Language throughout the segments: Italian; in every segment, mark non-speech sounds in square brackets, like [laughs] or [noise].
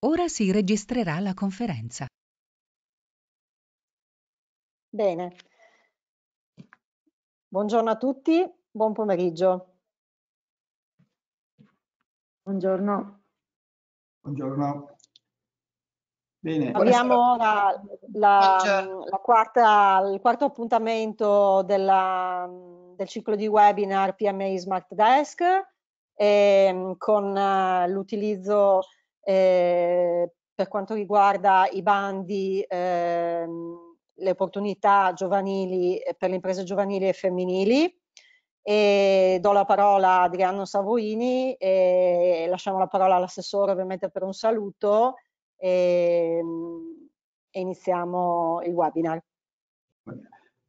Ora si registrerà la conferenza. Bene. Buongiorno a tutti, buon pomeriggio. Buongiorno. Buongiorno. Bene. Abbiamo ora la, mm, la quarta, il quarto appuntamento della, mm, del ciclo di webinar PMI Smart Desk e, ehm, con eh, l'utilizzo eh, per quanto riguarda i bandi, ehm, le opportunità giovanili eh, per le imprese giovanili e femminili. E do la parola a Adriano Savoini e lasciamo la parola all'assessore ovviamente per un saluto e, ehm, e iniziamo il webinar.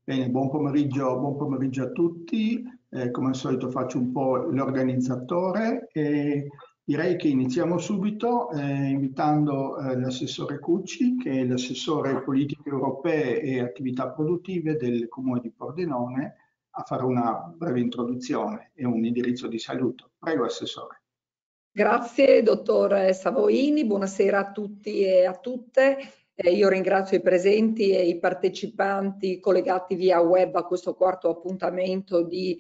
Bene, buon pomeriggio, buon pomeriggio a tutti. Eh, come al solito faccio un po' l'organizzatore e Direi che iniziamo subito eh, invitando eh, l'assessore Cucci, che è l'assessore politiche europee e attività produttive del comune di Pordenone, a fare una breve introduzione e un indirizzo di saluto. Prego, assessore. Grazie, dottor Savoini. Buonasera a tutti e a tutte. Eh, io ringrazio i presenti e i partecipanti collegati via web a questo quarto appuntamento di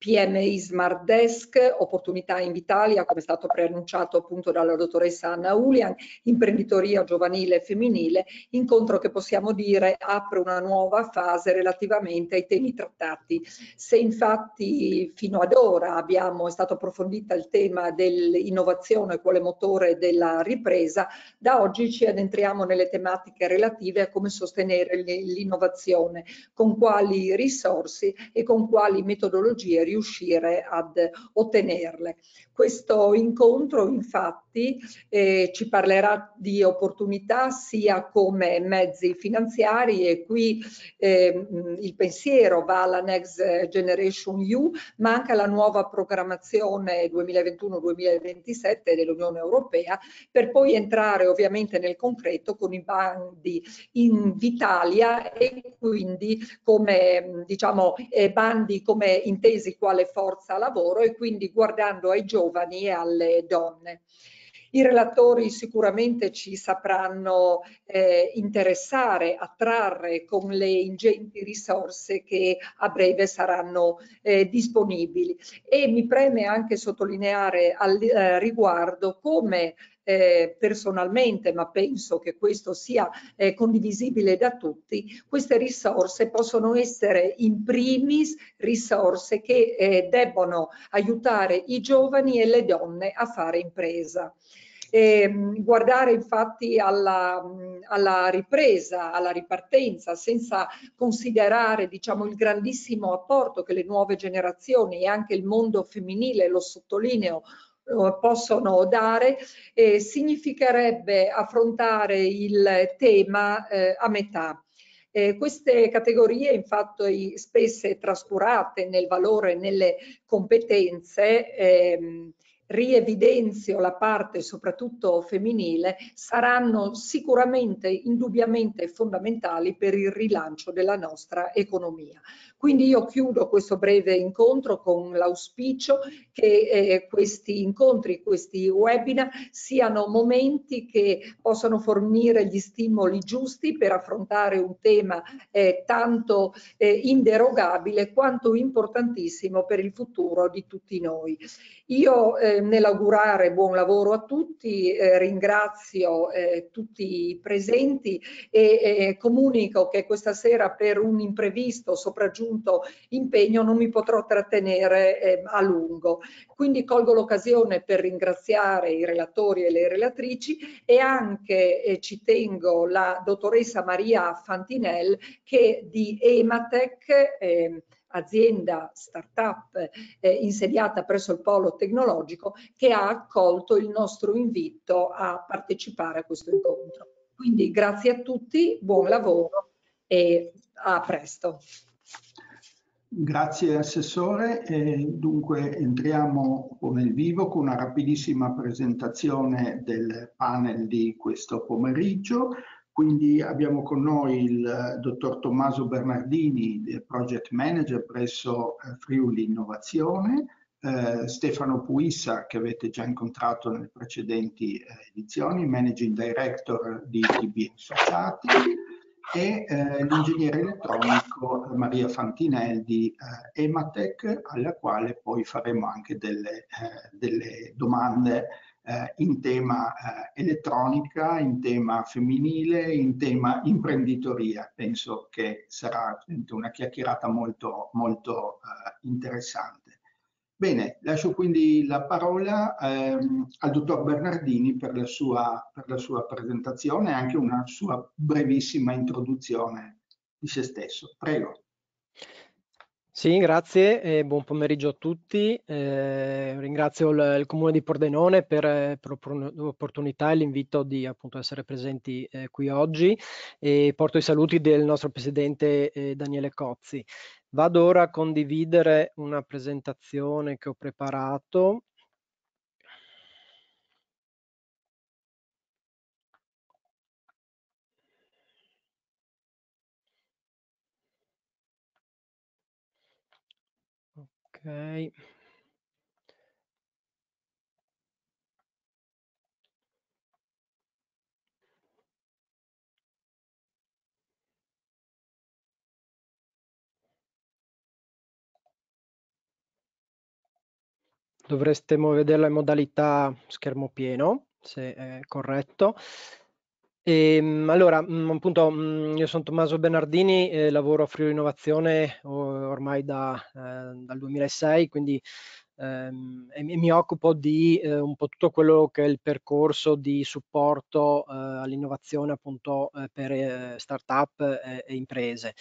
PMI Smart Desk, opportunità in Italia, come è stato preannunciato appunto dalla dottoressa Anna Ulian, imprenditoria giovanile e femminile, incontro che possiamo dire apre una nuova fase relativamente ai temi trattati. Se infatti fino ad ora abbiamo, è stato approfondito il tema dell'innovazione quale motore della ripresa, da oggi ci addentriamo nelle tematiche relative a come sostenere l'innovazione, con quali risorse e con quali metodologie riuscire ad ottenerle. Questo incontro infatti eh, ci parlerà di opportunità sia come mezzi finanziari e qui eh, il pensiero va alla Next Generation EU ma anche alla nuova programmazione 2021-2027 dell'Unione Europea per poi entrare ovviamente nel concreto con i bandi in Vitalia e quindi come diciamo eh, bandi come intesi quale forza lavoro e quindi guardando ai giovani e alle donne. I relatori sicuramente ci sapranno eh, interessare, attrarre con le ingenti risorse che a breve saranno eh, disponibili. E mi preme anche sottolineare al eh, riguardo come eh, personalmente, ma penso che questo sia eh, condivisibile da tutti, queste risorse possono essere in primis risorse che eh, debbono aiutare i giovani e le donne a fare impresa. Eh, guardare infatti alla, alla, ripresa, alla ripartenza, senza considerare diciamo, il grandissimo apporto che le nuove generazioni e anche il mondo femminile, lo sottolineo, eh, possono dare eh, significherebbe affrontare il tema eh, a metà. Eh, queste categorie infatti spesse trascurate nel valore e nelle competenze ehm, rievidenzio la parte soprattutto femminile, saranno sicuramente, indubbiamente fondamentali per il rilancio della nostra economia. Quindi io chiudo questo breve incontro con l'auspicio che eh, questi incontri, questi webinar siano momenti che possano fornire gli stimoli giusti per affrontare un tema eh, tanto eh, inderogabile quanto importantissimo per il futuro di tutti noi. Io eh, nell'augurare buon lavoro a tutti eh, ringrazio eh, tutti i presenti e comunico che questa sera per un imprevisto sopraggiunto assunto impegno non mi potrò trattenere eh, a lungo. Quindi colgo l'occasione per ringraziare i relatori e le relatrici e anche eh, ci tengo la dottoressa Maria Fantinel che di Ematec eh, azienda startup eh, insediata presso il polo tecnologico che ha accolto il nostro invito a partecipare a questo incontro. Quindi grazie a tutti, buon lavoro e a presto. Grazie Assessore, e dunque entriamo nel vivo con una rapidissima presentazione del panel di questo pomeriggio. Quindi abbiamo con noi il eh, dottor Tommaso Bernardini, Project Manager presso eh, Friuli Innovazione, eh, Stefano Puissa che avete già incontrato nelle precedenti eh, edizioni, Managing Director di TB Associati, e eh, l'ingegnere elettronico Maria Fantinelli eh, Ematec, alla quale poi faremo anche delle, eh, delle domande eh, in tema eh, elettronica, in tema femminile, in tema imprenditoria. Penso che sarà una chiacchierata molto, molto eh, interessante. Bene, lascio quindi la parola ehm, al dottor Bernardini per la, sua, per la sua presentazione e anche una sua brevissima introduzione di se stesso. Prego. Sì, grazie e buon pomeriggio a tutti. Eh, ringrazio il, il, Comune di Pordenone per, per l'opportunità e l'invito di appunto, essere presenti eh, qui oggi e porto i saluti del nostro Presidente eh, Daniele Cozzi. Vado ora a condividere una presentazione che ho preparato. Ok. dovreste vederla in modalità schermo pieno, se è corretto. E, ehm, allora, mm, appunto, mm, io sono Tommaso Bernardini, eh, lavoro a Friuli Innovazione ormai da, eh, dal 2006, quindi ehm, e mi occupo di eh, un po' tutto quello che è il percorso di supporto eh, all'innovazione appunto eh, per eh, start-up e, e imprese.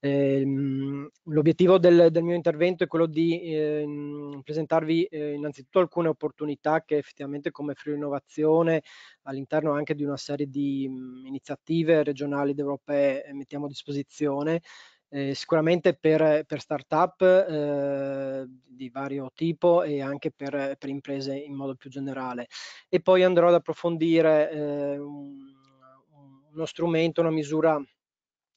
Ehm, l'obiettivo del, del, mio intervento è quello di ehm, presentarvi eh, innanzitutto alcune opportunità che effettivamente come Free Innovazione all'interno anche di una serie di mh, mm, iniziative regionali ed europee eh, mettiamo a disposizione eh, sicuramente per, eh, per start-up eh, di vario tipo e anche per, eh, per, imprese in modo più generale. E poi andrò ad approfondire eh, un, uno strumento, una misura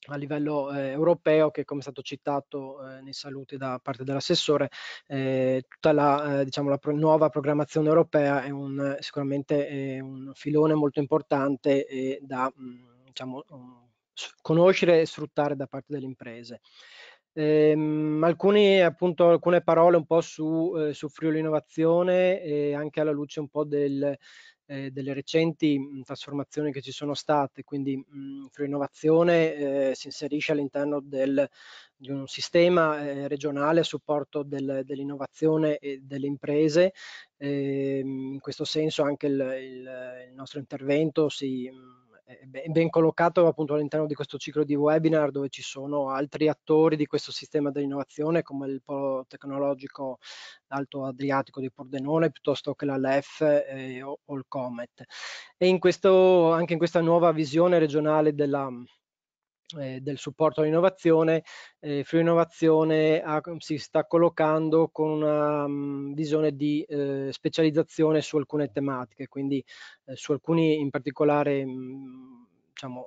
a livello eh, europeo che come è stato citato nei saluti da parte dell'assessore tutta la, diciamo, la pro nuova programmazione europea è un, sicuramente è un filone molto importante e da mh, mm, diciamo, un, conoscere e sfruttare da parte delle imprese. Ehm, alcune, appunto, alcune parole un po' su, eh, su Friuli Innovazione e anche alla luce un po' del, eh, delle recenti trasformazioni che ci sono state, quindi mh, Friuli Innovazione eh, si inserisce all'interno del, di un sistema eh, regionale a supporto del, dell'innovazione e delle imprese. Ehm, in questo senso anche il, il, il nostro intervento si ben collocato appunto all'interno di questo ciclo di webinar dove ci sono altri attori di questo sistema dell'innovazione come il polo tecnologico Alto Adriatico di Pordenone piuttosto che la LEF eh, o, o il Comet. E in questo, anche in questa nuova visione regionale della, eh, del supporto all'innovazione, eh, Frio Innovazione ha, si sta collocando con una um, visione di eh, specializzazione su alcune tematiche, quindi eh, su alcuni in particolare mh, diciamo,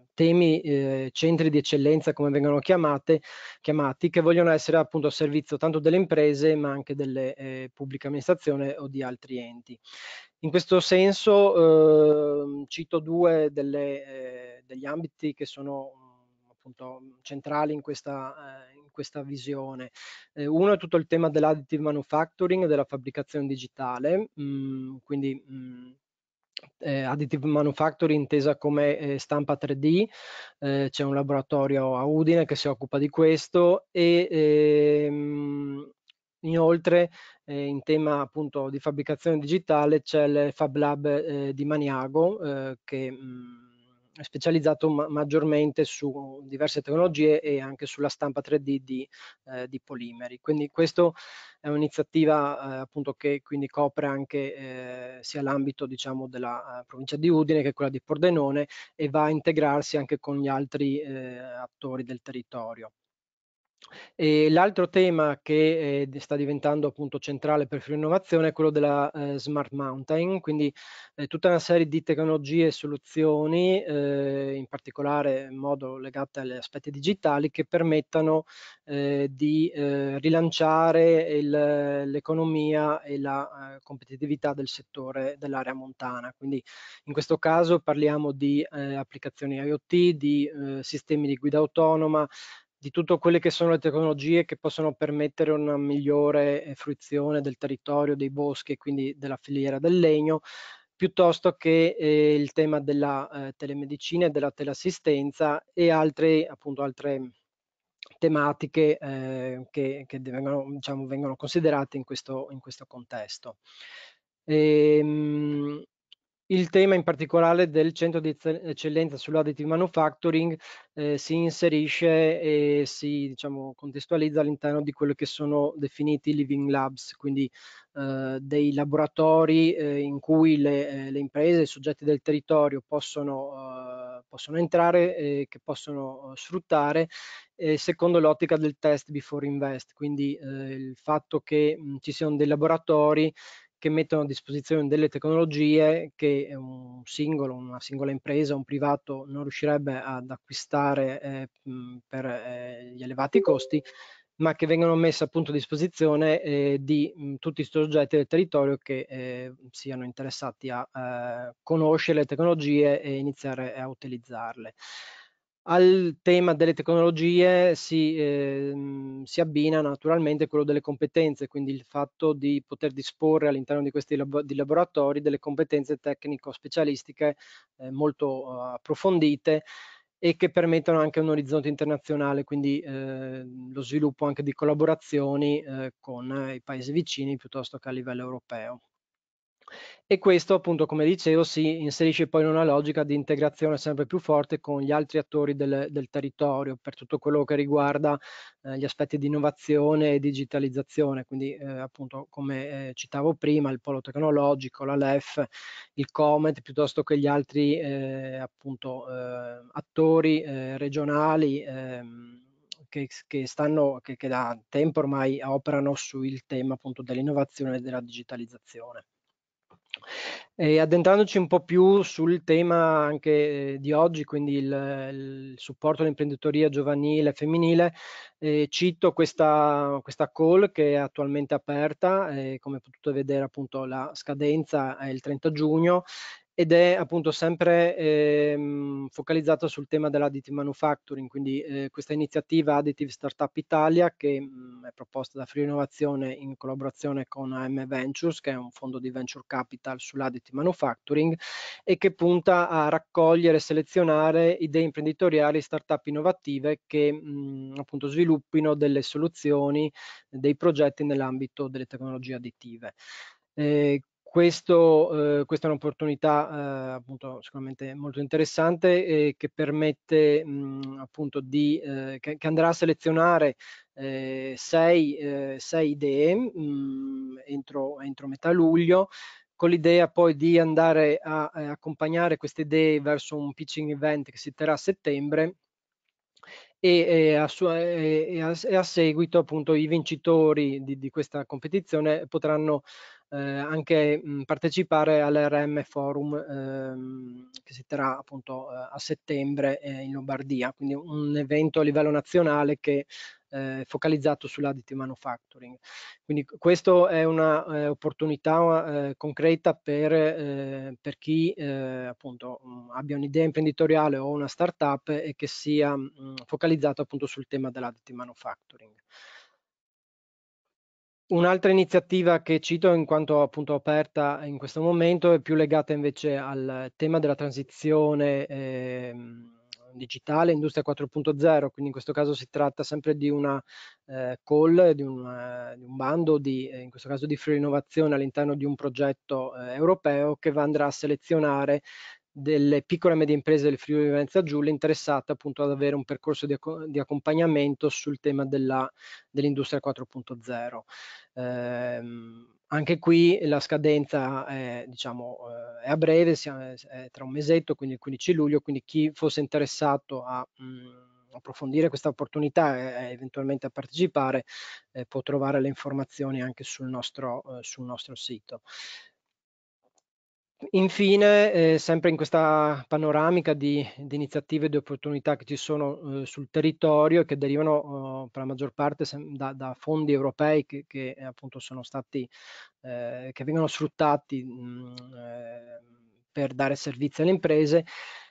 eh, temi, eh, centri di eccellenza come vengono chiamate, chiamati, che vogliono essere appunto a servizio tanto delle imprese ma anche delle eh, pubbliche amministrazioni o di altri enti. In questo senso eh, cito due delle, eh, degli ambiti che sono appunto mhmm, centrali in questa, eh, in questa visione. Eh, uno è tutto il tema dell'additive manufacturing, della fabbricazione digitale, mh, mhmm, quindi mh, mhmm, eh, additive manufacturing intesa come eh, stampa 3D, eh, c'è un laboratorio a Udine che si occupa di questo e ehm, inoltre eh, in tema appunto di fabbricazione digitale c'è il Fab Lab eh, di Maniago eh, che mh, specializzato ma maggiormente su mhmm, diverse tecnologie e anche sulla stampa 3D di, eh, di polimeri. Quindi questa è un'iniziativa eh, appunto che quindi copre anche eh, sia l'ambito diciamo della eh, provincia di Udine che quella di Pordenone e va a integrarsi anche con gli altri eh, attori del territorio l'altro tema che eh, sta diventando appunto centrale per Innovazione è quello della eh, Smart Mountain, quindi eh, tutta una serie di tecnologie e soluzioni, eh, in particolare in modo legate agli aspetti digitali, che permettano eh, di eh, rilanciare l'economia e la competitività del settore dell'area montana. Quindi in questo caso parliamo di applicazioni IoT, di sistemi di guida autonoma, di tutte quelle che sono le tecnologie che possono permettere una migliore eh, fruizione del territorio, dei boschi e quindi della filiera del legno, piuttosto che eh, il tema della eh, telemedicina e della teleassistenza e altre, appunto, altre tematiche eh, che, che vengono, diciamo, vengono, considerate in questo, in questo contesto. E, ehm, il tema in particolare del centro di eccellenza sull'additive manufacturing eh, si inserisce e si diciamo, contestualizza all'interno di quello che sono definiti living labs, quindi eh, dei laboratori eh, in cui le, eh, le, imprese, i soggetti del territorio possono, eh, possono entrare e che possono eh, sfruttare secondo l'ottica del test before invest, quindi il fatto che mh, ci siano dei laboratori che mettono a disposizione delle tecnologie che un singolo, una singola impresa, un privato non riuscirebbe ad acquistare eh, per eh, gli elevati costi, ma che vengono messe appunto a disposizione eh, di mh, tutti i soggetti del territorio che eh, siano interessati a eh, conoscere le tecnologie e iniziare a utilizzarle. Al tema delle tecnologie si, eh, si, abbina naturalmente quello delle competenze, quindi il fatto di poter disporre all'interno di questi lab di laboratori delle competenze tecnico-specialistiche eh, molto uh, approfondite e che permettono anche un orizzonte internazionale, quindi eh, lo sviluppo anche di collaborazioni eh, con eh, i paesi vicini piuttosto che a livello europeo e questo appunto come dicevo si inserisce poi in una logica di integrazione sempre più forte con gli altri attori del, del territorio per tutto quello che riguarda eh, gli aspetti di innovazione e digitalizzazione, quindi eh, appunto come eh, citavo prima il polo tecnologico, la LEF, il Comet piuttosto che gli altri eh, appunto eh, attori eh, regionali ehm, che, che, stanno, che, che da tempo ormai operano sul tema appunto dell'innovazione e della digitalizzazione. E addentrandoci un po' più sul tema anche eh, di oggi, quindi il, il supporto all'imprenditoria giovanile e femminile, eh, cito questa, questa, call che è attualmente aperta, eh, come potete vedere appunto la scadenza è il 30 giugno ed è appunto sempre ehm, focalizzata sul tema dell'additive manufacturing, quindi eh, questa iniziativa Additive Startup Italia che mh, mm, è proposta da Free Innovazione in collaborazione con AM Ventures, che è un fondo di venture capital sull'additive manufacturing e che punta a raccogliere e selezionare idee imprenditoriali e startup innovative che mh, mm, appunto sviluppino delle soluzioni, dei progetti nell'ambito delle tecnologie additive. Eh, questo, eh, questa è un'opportunità eh, appunto sicuramente molto interessante eh, che permette mh, mm, appunto di eh, che, che, andrà a selezionare eh, sei, eh, sei, idee mh, mm, entro, entro metà luglio con l'idea poi di andare a, a accompagnare queste idee verso un pitching event che si terrà a settembre e, a, sua, e a, e a seguito appunto i vincitori di, di questa competizione potranno eh, anche mh, partecipare all'RM Forum ehm, che si terrà appunto eh, a settembre eh, in Lombardia, quindi un evento a livello nazionale che eh, focalizzato sull'additive manufacturing. Quindi questa è un'opportunità eh, eh, concreta per, eh, per chi eh, appunto abbia un'idea imprenditoriale o una startup e che sia mh, focalizzato appunto sul tema dell'additive manufacturing. Un'altra iniziativa che cito in quanto appunto aperta in questo momento è più legata invece al tema della transizione ehm, digitale, industria 4.0, quindi in questo caso si tratta sempre di una eh, call, di un, eh, di un bando, di, eh, in questo caso di free innovazione all'interno di un progetto eh, europeo che andrà a selezionare delle piccole e medie imprese del Friuli Venezia Giulia interessate appunto ad avere un percorso di, di accompagnamento sul tema dell'industria dell 4.0. Eh, anche qui la scadenza è, diciamo, eh, è a breve, è tra un mesetto, quindi il 15 luglio, quindi chi fosse interessato a mh, mm, approfondire questa opportunità e eventualmente a partecipare eh, può trovare le informazioni anche sul nostro, eh, sul nostro sito. Infine, eh, sempre in questa panoramica di, di iniziative e di opportunità che ci sono eh, sul territorio e che derivano eh, per la maggior parte da, da fondi europei che, che, eh, appunto sono stati, eh, che vengono sfruttati mh, mm, eh, per dare servizi alle imprese,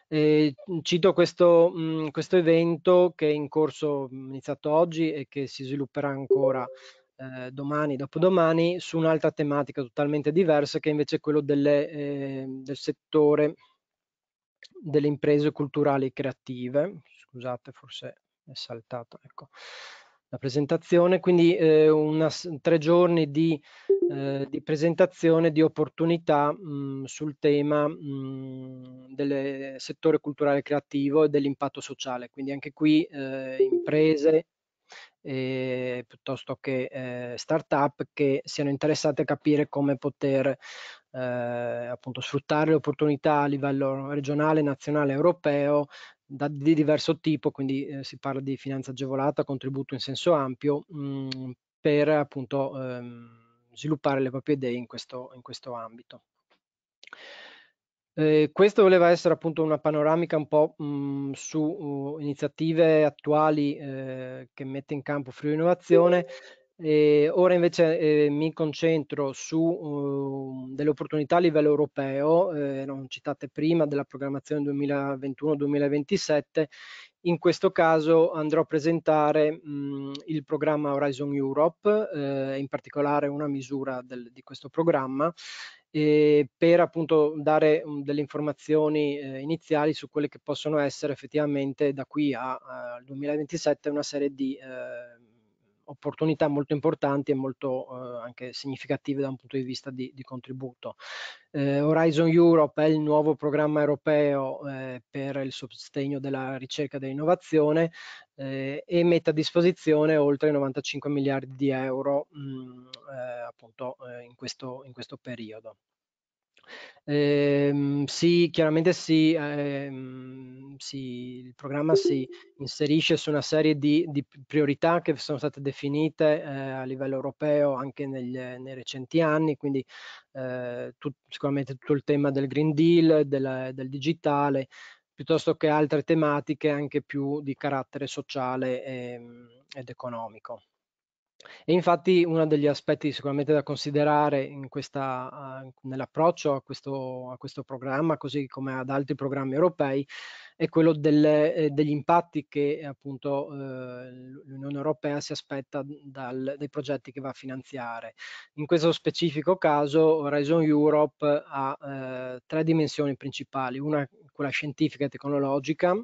eh, cito questo, mh, mm, questo, evento che è in corso, mm, iniziato oggi e che si svilupperà ancora eh, domani, dopodomani, su un'altra tematica totalmente diversa che è invece è quello delle, eh, del settore delle imprese culturali e creative. Scusate, forse è saltata ecco, la presentazione. Quindi eh, una, tre giorni di, eh, di, presentazione di opportunità mh, mm, sul tema mm, del settore culturale e creativo e dell'impatto sociale. Quindi anche qui eh, imprese, eh, piuttosto che eh, start che siano interessate a capire come poter eh, appunto sfruttare le opportunità a livello regionale, nazionale, europeo da, di diverso tipo, quindi eh, si parla di finanza agevolata, contributo in senso ampio, mh, mm, per appunto ehm, sviluppare le proprie idee in questo, in questo ambito. Eh, questo voleva essere appunto una panoramica un po' mh, mhmm, su uh, iniziative attuali eh, che mette in campo Frio Innovazione. Eh, ora invece eh, mi concentro su uh, delle opportunità a livello europeo, eh, non citate prima, della programmazione 2021-2027. In questo caso andrò a presentare mh, mhmm, il programma Horizon Europe, eh, in particolare una misura del, di questo programma eh, per appunto dare um, delle informazioni eh, iniziali su quelle che possono essere effettivamente da qui al 2027 una serie di eh, opportunità molto importanti e molto eh, anche significative da un punto di vista di, di contributo. Eh, Horizon Europe è il nuovo programma europeo eh, per il sostegno della ricerca e dell'innovazione eh, e mette a disposizione oltre 95 miliardi di euro mh, mm, eh, appunto eh, in questo, in questo periodo. Eh, sì, chiaramente sì, ehm, sì, il programma si inserisce su una serie di, di priorità che sono state definite eh, a livello europeo anche negli, nei recenti anni, quindi eh, tut, sicuramente tutto il tema del Green Deal, della, del digitale, piuttosto che altre tematiche anche più di carattere sociale e, ehm, ed economico. E infatti uno degli aspetti sicuramente da considerare in questa, uh, nell'approccio a questo, a questo, programma, così come ad altri programmi europei, è quello delle, eh, degli impatti che appunto eh, l'Unione Europea si aspetta dal, dai progetti che va a finanziare. In questo specifico caso Horizon Europe ha eh, tre dimensioni principali, una quella scientifica e tecnologica,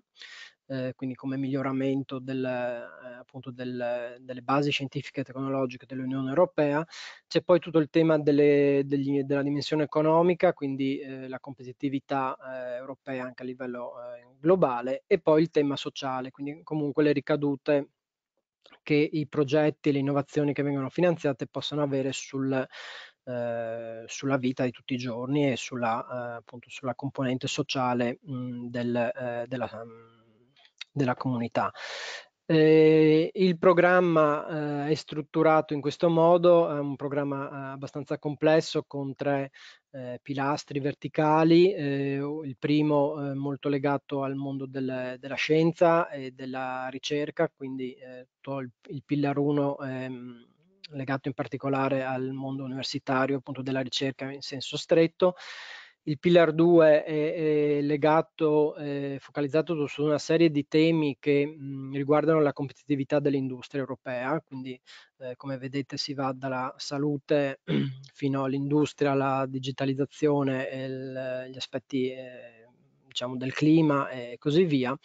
eh, quindi come miglioramento del, eh, appunto del, delle basi scientifiche e tecnologiche dell'Unione Europea. C'è poi tutto il tema delle, degli, della dimensione economica, quindi eh, la competitività eh, europea anche a livello eh, globale e poi il tema sociale, quindi comunque le ricadute che i progetti e le innovazioni che vengono finanziate possono avere sul, eh, sulla vita di tutti i giorni e sulla, eh, appunto, sulla componente sociale mh, del, eh, della, della comunità. Eh, il programma eh, è strutturato in questo modo, è un programma eh, abbastanza complesso con tre eh, pilastri verticali, eh, il primo eh, molto legato al mondo del, della scienza e della ricerca, quindi il, il pillar 1 ehm, legato in particolare al mondo universitario, appunto della ricerca in senso stretto il pillar 2 è, è legato, è focalizzato su una serie di temi che mh, mhmm, riguardano la competitività dell'industria europea, quindi eh, come vedete si va dalla salute [clears throat] fino all'industria, alla digitalizzazione, il, gli aspetti eh, diciamo, del clima e così via.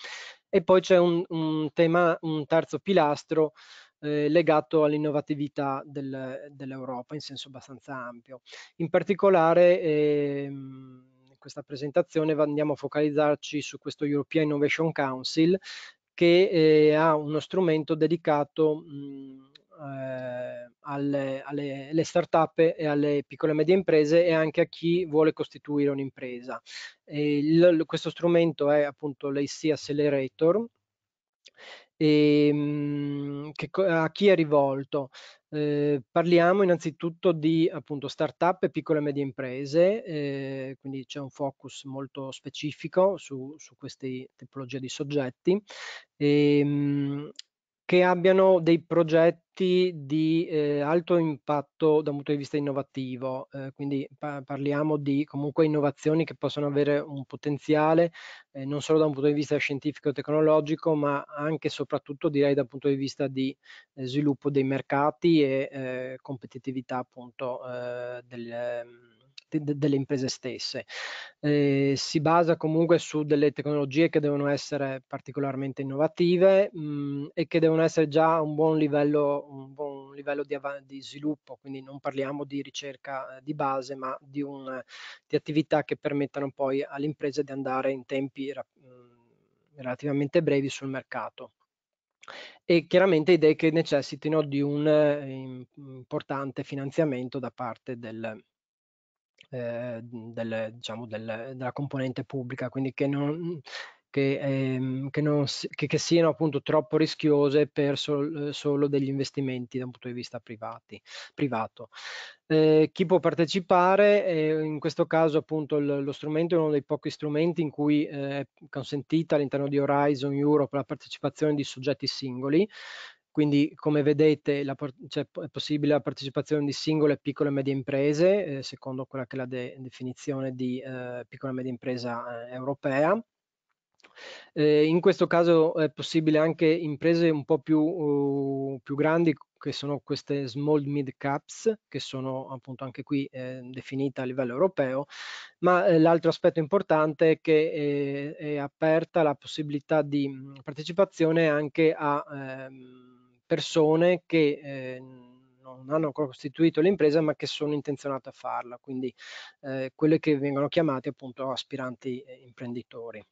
E poi c'è un, un, tema, un terzo pilastro eh, legato all'innovatività del, dell'Europa in senso abbastanza ampio. In particolare ehm, in questa presentazione andiamo a focalizzarci su questo European Innovation Council che eh, ha uno strumento dedicato mh, mm, eh, alle, alle, alle start-up e alle piccole e medie imprese e anche a chi vuole costituire un'impresa. questo strumento è appunto l'AC Accelerator e ehm, che, a chi è rivolto? Eh, parliamo innanzitutto di appunto startup e piccole e medie imprese, eh, quindi c'è un focus molto specifico su, su queste tipologie di soggetti. E, ehm, che abbiano dei progetti di eh, alto impatto da un punto di vista innovativo, eh, quindi pa parliamo di comunque innovazioni che possono avere un potenziale eh, non solo da un punto di vista scientifico e tecnologico, ma anche e soprattutto direi dal punto di vista di eh, sviluppo dei mercati e eh, competitività appunto eh, del ehm, delle imprese stesse. Eh, si basa comunque su delle tecnologie che devono essere particolarmente innovative mh, mhmm, e che devono essere già a un buon livello, un buon livello di, di, sviluppo, quindi non parliamo di ricerca eh, di base, ma di, un, di attività che permettano poi all'impresa di andare in tempi rap- mhmm, relativamente brevi sul mercato e chiaramente idee che necessitino di un eh, importante finanziamento da parte del, ehm, del, diciamo, del, della componente pubblica, quindi che non, che, ehm, che, non, che, che, siano appunto troppo rischiose per sol, solo degli investimenti da un punto di vista privati, privato. Eh, chi può partecipare? Eh, in questo caso appunto l, lo strumento è uno dei pochi strumenti in cui eh, è consentita all'interno di Horizon Europe la partecipazione di soggetti singoli quindi come vedete la, cioè, è possibile la partecipazione di singole piccole e medie imprese, eh, secondo quella che è la de definizione di eh, piccola e media impresa eh, europea. Eh, in questo caso è possibile anche imprese un po' più, uh, più grandi, che sono queste small mid caps, che sono appunto anche qui eh, definite a livello europeo, ma eh, l'altro aspetto importante è che eh, è aperta la possibilità di mm, partecipazione anche a... Ehm, persone che eh, non hanno ancora costituito l'impresa ma che sono intenzionate a farla, quindi eh, quelle che vengono chiamate appunto aspiranti eh, imprenditori.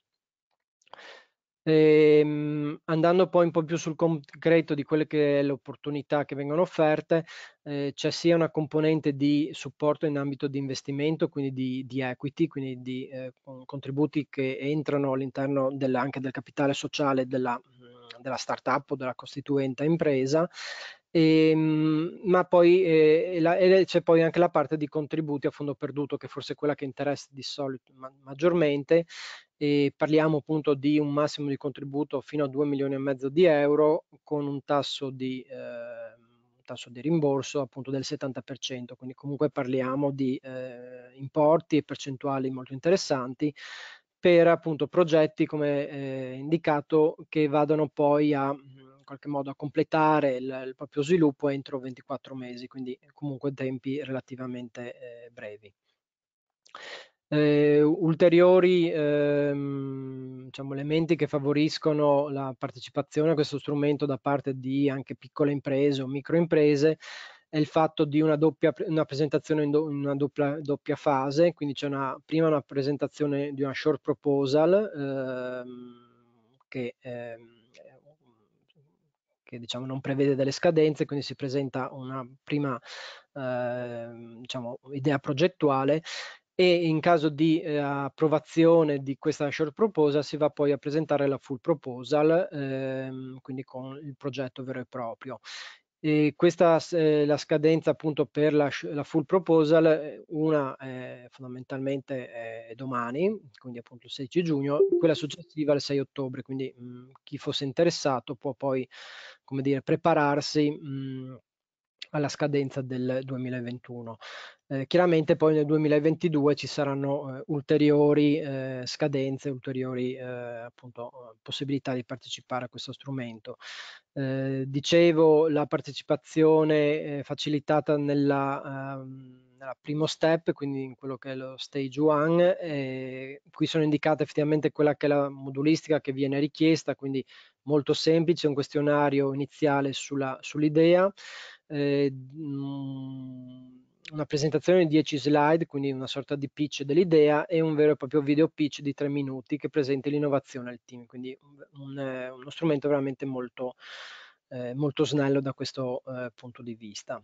E, ehm, andando poi un po' più sul concreto di quelle che è opportunità che vengono offerte, eh, c'è sia una componente di supporto in ambito di investimento, quindi di, di equity, quindi di eh, contributi che entrano all'interno anche del capitale sociale della, della startup o della costituenta impresa, e, ehm, ma poi eh, c'è poi anche la parte di contributi a fondo perduto, che forse è quella che interessa di solito ma, maggiormente. E parliamo appunto di un massimo di contributo fino a 2 milioni e mezzo di euro con un tasso di, eh, tasso di rimborso appunto del 70%, quindi comunque parliamo di eh, importi e percentuali molto interessanti per appunto progetti come eh, indicato che vadano poi a mm, in qualche modo a completare il, il proprio sviluppo entro 24 mesi, quindi eh, comunque tempi relativamente eh, brevi. Eh, ulteriori ehm, diciamo, elementi che favoriscono la partecipazione a questo strumento da parte di anche piccole imprese o microimprese è il fatto di una, doppia, una presentazione in, do, in una doppia, doppia, fase, quindi c'è una, prima una presentazione di una short proposal ehm, che, ehm, che diciamo, non prevede delle scadenze, quindi si presenta una prima ehm, diciamo, idea progettuale e in caso di eh, approvazione di questa short proposal si va poi a presentare la full proposal, ehm, quindi con il progetto vero e proprio. E questa eh, la scadenza appunto per la, la full proposal, eh, una eh, fondamentalmente è domani, quindi appunto il 16 giugno, quella successiva il 6 ottobre, quindi mh, mm, chi fosse interessato può poi, come dire, prepararsi mh, mm, alla scadenza del 2021. Eh, chiaramente poi nel 2022 ci saranno eh, ulteriori eh, scadenze, ulteriori eh, appunto, eh, possibilità di partecipare a questo strumento. Eh, dicevo la partecipazione facilitata nella, ehm, nella, primo step, quindi in quello che è lo stage 1, qui sono indicate effettivamente quella che è la modulistica che viene richiesta, quindi molto semplice, un questionario iniziale sull'idea. Sull mhmm, una presentazione di 10 slide, quindi una sorta di pitch dell'idea e un vero e proprio video pitch di 3 minuti che presenta l'innovazione al team, quindi un, un, eh, uno strumento veramente molto, eh, molto snello da questo eh, punto di vista.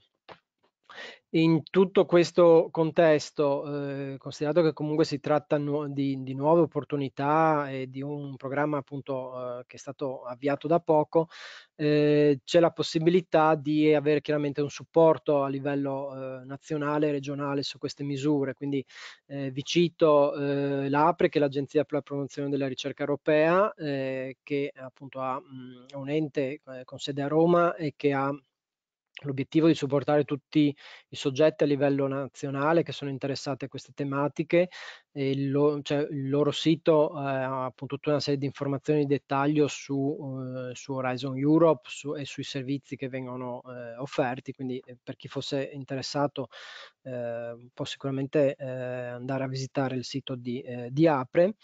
In tutto questo contesto, eh, considerato che comunque si tratta nu di, di, nuove opportunità e di un programma appunto eh, che è stato avviato da poco, eh, c'è la possibilità di avere chiaramente un supporto a livello eh, nazionale e regionale su queste misure. Quindi eh, vi cito eh, l'APRE, che è l'Agenzia per la promozione della ricerca europea, che appunto ha mh, mm, un ente con sede a Roma e che ha l'obiettivo di supportare tutti i soggetti a livello nazionale che sono interessati a queste tematiche. Il, lo, cioè, il loro sito eh, ha appunto tutta una serie di informazioni di dettaglio su, eh, su Horizon Europe su, e sui servizi che vengono eh, offerti, quindi eh, per chi fosse interessato eh, può sicuramente eh, andare a visitare il sito di, di Apre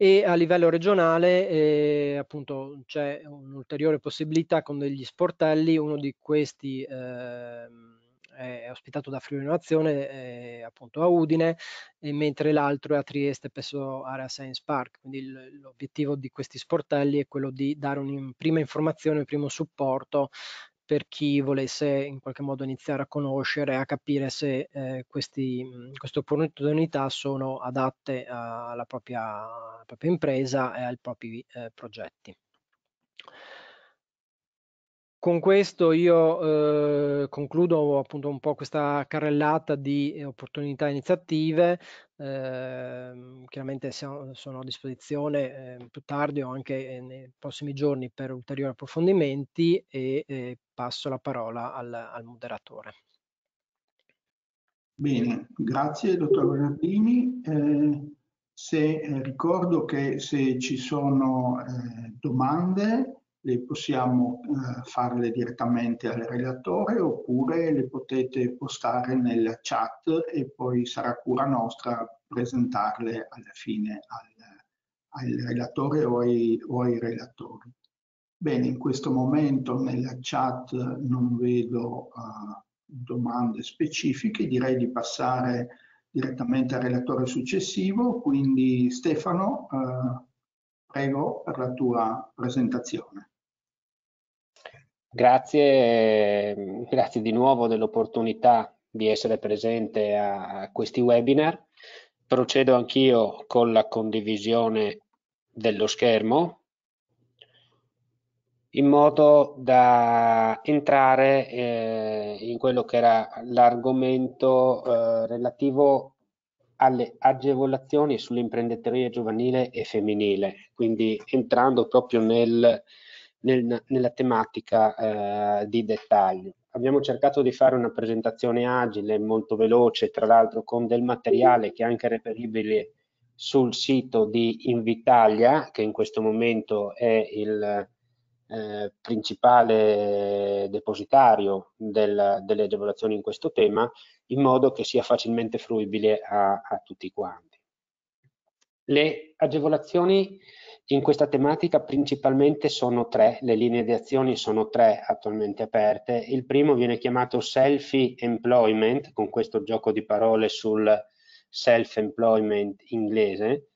e a livello regionale eh, appunto c'è un'ulteriore possibilità con degli sportelli, uno di questi eh, è ospitato da Friuli Innovazione eh, appunto a Udine, mentre l'altro è a Trieste presso Area Science Park, quindi l'obiettivo di questi sportelli è quello di dare una prima informazione, un primo supporto per chi volesse in qualche modo iniziare a conoscere, e a capire se eh, questi, queste opportunità sono adatte alla propria, alla propria impresa e ai propri eh, progetti. Con questo io eh, concludo appunto un po' questa carrellata di eh, opportunità e iniziative. Eh, chiaramente siamo, sono a disposizione eh, più tardi o anche eh, nei prossimi giorni per ulteriori approfondimenti e eh, passo la parola al, al moderatore. Bene, grazie dottor Bernardini. se ricordo che se ci sono domande le possiamo eh, farle direttamente al relatore oppure le potete postare nella chat e poi sarà cura nostra presentarle alla fine al, al relatore o ai, o ai relatori. Bene, in questo momento nella chat non vedo uh, domande specifiche, direi di passare direttamente al relatore successivo, quindi Stefano, uh, prego per la tua presentazione. Grazie, grazie di nuovo dell'opportunità di essere presente a questi webinar. Procedo anch'io con la condivisione dello schermo in modo da entrare eh, in quello che era l'argomento eh, relativo alle agevolazioni sull'imprenditoria giovanile e femminile, quindi entrando proprio nel nel, nella tematica eh, di dettaglio. Abbiamo cercato di fare una presentazione agile, molto veloce, tra l'altro con del materiale che è anche reperibile sul sito di Invitalia, che in questo momento è il eh, principale depositario del, delle agevolazioni in questo tema, in modo che sia facilmente fruibile a, a tutti quanti. Le agevolazioni in questa tematica principalmente sono tre, le linee di azioni sono tre attualmente aperte. Il primo viene chiamato Selfie Employment, con questo gioco di parole sul self-employment inglese,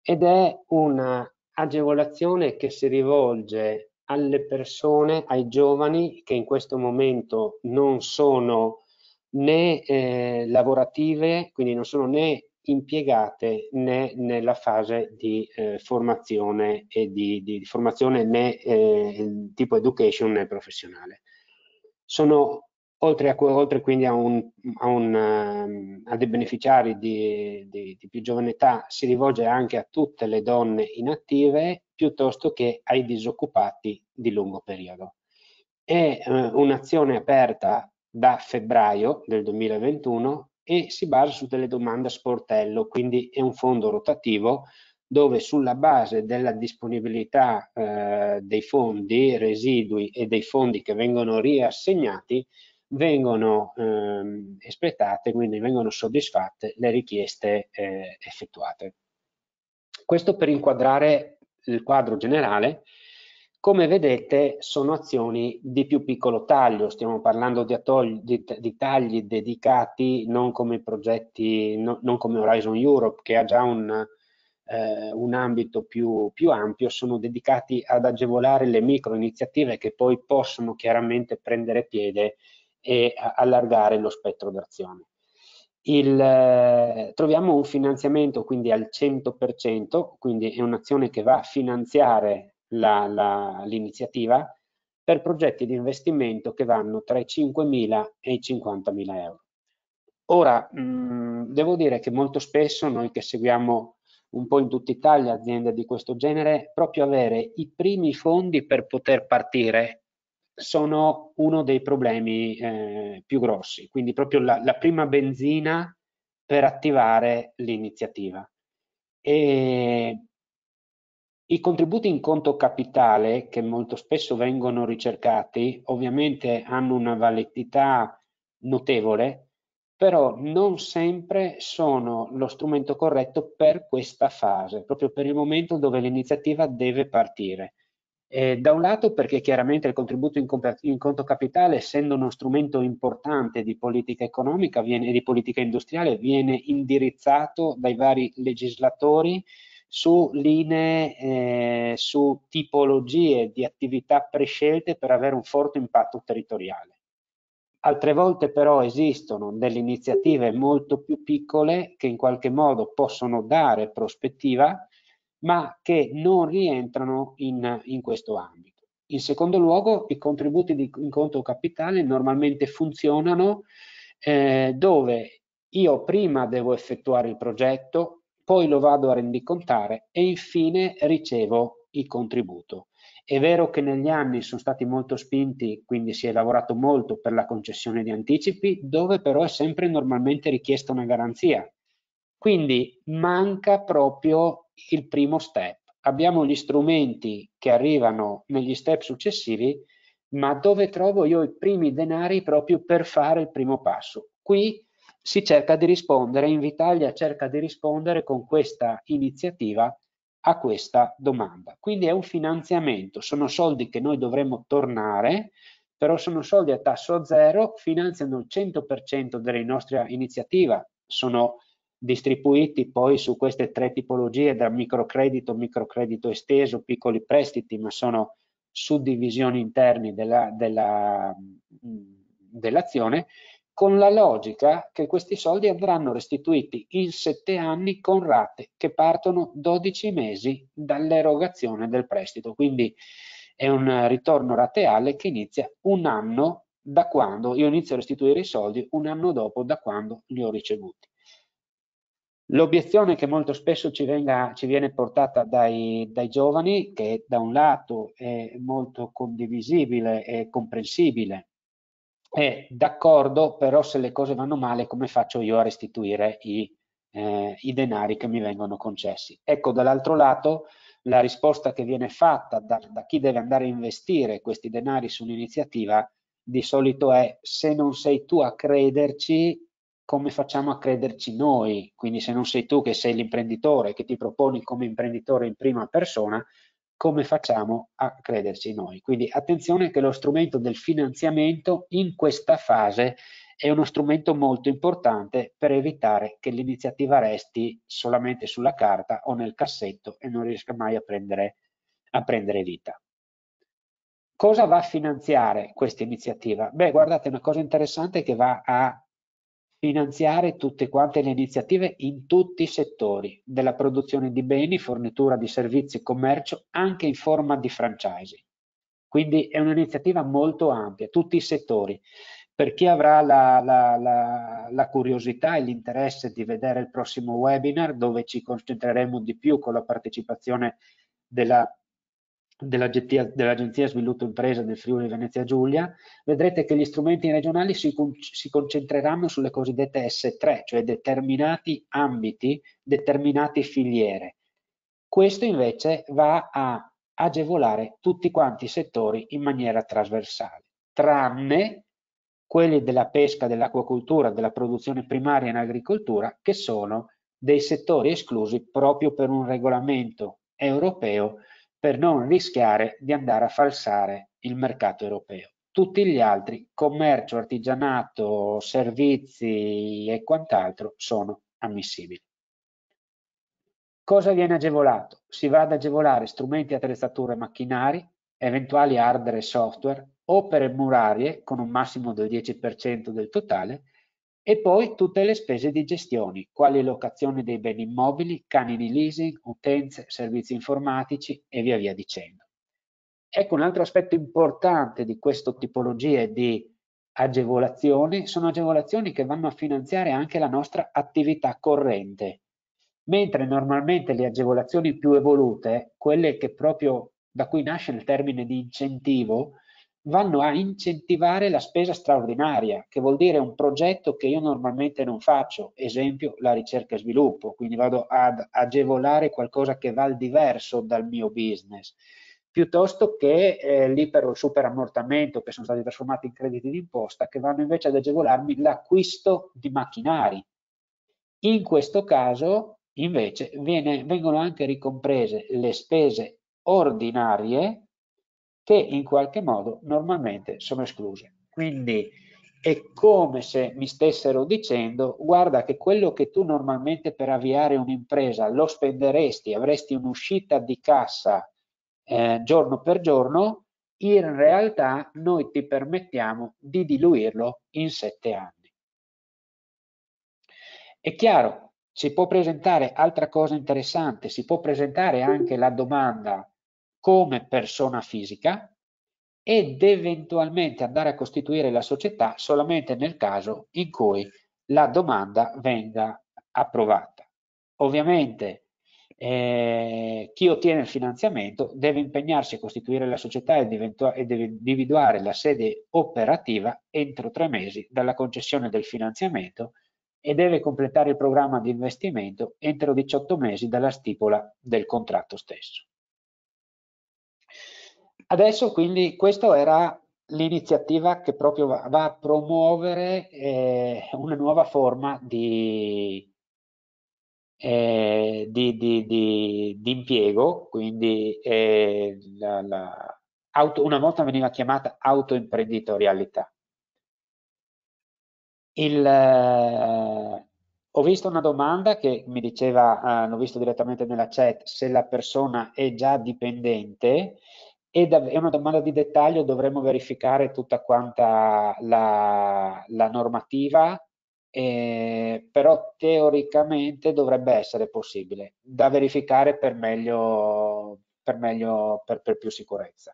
ed è un'agevolazione che si rivolge alle persone, ai giovani che in questo momento non sono né eh, lavorative, quindi non sono né impiegate né nella fase di eh, formazione e di, di formazione né eh, tipo education né professionale. Sono oltre, a, oltre quindi a, un, a, un, ehm, a dei beneficiari di, di, di più giovane età si rivolge anche a tutte le donne inattive piuttosto che ai disoccupati di lungo periodo. È eh, un'azione aperta da febbraio del 2021 e si basa su delle domande a sportello, quindi è un fondo rotativo dove sulla base della disponibilità eh, dei fondi residui e dei fondi che vengono riassegnati vengono ehm, espletate, quindi vengono soddisfatte le richieste eh, effettuate. Questo per inquadrare il quadro generale come vedete sono azioni di più piccolo taglio, stiamo parlando di, di, di tagli dedicati non come progetti, no, non come Horizon Europe che ha già un, eh, un ambito più, più, ampio, sono dedicati ad agevolare le micro iniziative che poi possono chiaramente prendere piede e allargare lo spettro d'azione. Eh, troviamo un finanziamento quindi al 100%, quindi è un'azione che va a finanziare l'iniziativa per progetti di investimento che vanno tra i 5.000 e i 50.000 euro. Ora, mh, mm, devo dire che molto spesso noi che seguiamo un po' in tutta Italia aziende di questo genere, proprio avere i primi fondi per poter partire sono uno dei problemi eh, più grossi, quindi proprio la, la prima benzina per attivare l'iniziativa. E i contributi in conto capitale, che molto spesso vengono ricercati, ovviamente hanno una validità notevole, però non sempre sono lo strumento corretto per questa fase, proprio per il momento dove l'iniziativa deve partire. Eh, da un lato perché chiaramente il contributo in, in, conto capitale, essendo uno strumento importante di politica economica e di politica industriale, viene indirizzato dai vari legislatori su linee, eh, su tipologie di attività prescelte per avere un forte impatto territoriale. Altre volte però esistono delle iniziative molto più piccole che in qualche modo possono dare prospettiva, ma che non rientrano in, in questo ambito. In secondo luogo, i contributi di, incontro capitale normalmente funzionano eh, dove io prima devo effettuare il progetto, poi lo vado a rendicontare e infine ricevo il contributo. È vero che negli anni sono stati molto spinti, quindi si è lavorato molto per la concessione di anticipi, dove però è sempre normalmente richiesta una garanzia. Quindi manca proprio il primo step. Abbiamo gli strumenti che arrivano negli step successivi, ma dove trovo io i primi denari proprio per fare il primo passo? Qui si cerca di rispondere, Invitalia cerca di rispondere con questa iniziativa a questa domanda. Quindi è un finanziamento, sono soldi che noi dovremmo tornare, però sono soldi a tasso zero, finanziano il 100% della nostra iniziativa, sono distribuiti poi su queste tre tipologie da microcredito, microcredito esteso, piccoli prestiti, ma sono suddivisioni interne dell'azione della, della, mm, con la logica che questi soldi andranno restituiti in sette anni con rate che partono 12 mesi dall'erogazione del prestito. Quindi è un ritorno rateale che inizia un anno da quando io inizio a restituire i soldi, un anno dopo da quando li ho ricevuti. L'obiezione che molto spesso ci, venga, ci viene portata dai, dai, giovani, che da un lato è molto condivisibile e comprensibile, è eh, d'accordo, però se le cose vanno male come faccio io a restituire i, eh, i denari che mi vengono concessi? Ecco, dall'altro lato la risposta che viene fatta da, da chi deve andare a investire questi denari su un'iniziativa di solito è se non sei tu a crederci, come facciamo a crederci noi? Quindi se non sei tu che sei l'imprenditore, che ti proponi come imprenditore in prima persona, come facciamo a crederci noi. Quindi attenzione che lo strumento del finanziamento in questa fase è uno strumento molto importante per evitare che l'iniziativa resti solamente sulla carta o nel cassetto e non riesca mai a prendere, a prendere vita. Cosa va a finanziare questa iniziativa? Beh, guardate, una cosa interessante che va a finanziare tutte quante le iniziative in tutti i settori, della produzione di beni, fornitura di servizi, commercio, anche in forma di franchising. Quindi è un'iniziativa molto ampia, tutti i settori. Per chi avrà la, la, la, la curiosità e l'interesse di vedere il prossimo webinar, dove ci concentreremo di più con la partecipazione della dell'Agenzia, dell'Agenzia Sviluppo Impresa del Friuli Venezia Giulia, vedrete che gli strumenti regionali si, si concentreranno sulle cosiddette S3, cioè determinati ambiti, determinate filiere. Questo invece va a agevolare tutti quanti i settori in maniera trasversale, tranne quelli della pesca, dell'acquacoltura, della produzione primaria in agricoltura, che sono dei settori esclusi proprio per un regolamento europeo per non rischiare di andare a falsare il mercato europeo. Tutti gli altri, commercio, artigianato, servizi e quant'altro, sono ammissibili. Cosa viene agevolato? Si va ad agevolare strumenti, attrezzature, macchinari, eventuali hardware e software, opere murarie con un massimo del 10% del totale e poi tutte le spese di gestione, quali locazione dei beni immobili, canini leasing, utenze, servizi informatici e via via dicendo. Ecco un altro aspetto importante di questa tipologia di agevolazioni sono agevolazioni che vanno a finanziare anche la nostra attività corrente, mentre normalmente le agevolazioni più evolute, quelle che proprio da cui nasce il termine di incentivo, vanno a incentivare la spesa straordinaria, che vuol dire un progetto che io normalmente non faccio, esempio la ricerca e sviluppo, quindi vado ad agevolare qualcosa che va al diverso dal mio business, piuttosto che eh, l'iper o superammortamento che sono stati trasformati in crediti d'imposta, che vanno invece ad agevolarmi l'acquisto di macchinari. In questo caso invece viene, vengono anche ricomprese le spese ordinarie che in qualche modo normalmente sono escluse. Quindi è come se mi stessero dicendo guarda che quello che tu normalmente per avviare un'impresa lo spenderesti, avresti un'uscita di cassa eh, giorno per giorno, in realtà noi ti permettiamo di diluirlo in sette anni. È chiaro, si può presentare altra cosa interessante, si può presentare anche la domanda come persona fisica ed eventualmente andare a costituire la società solamente nel caso in cui la domanda venga approvata. Ovviamente eh, chi ottiene il finanziamento deve impegnarsi a costituire la società ed, ed individuare la sede operativa entro tre mesi dalla concessione del finanziamento e deve completare il programma di investimento entro 18 mesi dalla stipula del contratto stesso. Adesso quindi questa era l'iniziativa che proprio va, va a promuovere eh, una nuova forma di, eh, di, di, di impiego, quindi eh, la, la auto, una volta veniva chiamata autoimprenditorialità. Il, eh, ho visto una domanda che mi diceva, eh, l'ho visto direttamente nella chat, se la persona è già dipendente, e è una domanda di dettaglio, dovremmo verificare tutta quanta la, la normativa, eh, però teoricamente dovrebbe essere possibile, da verificare per meglio, per, meglio, per, per più sicurezza.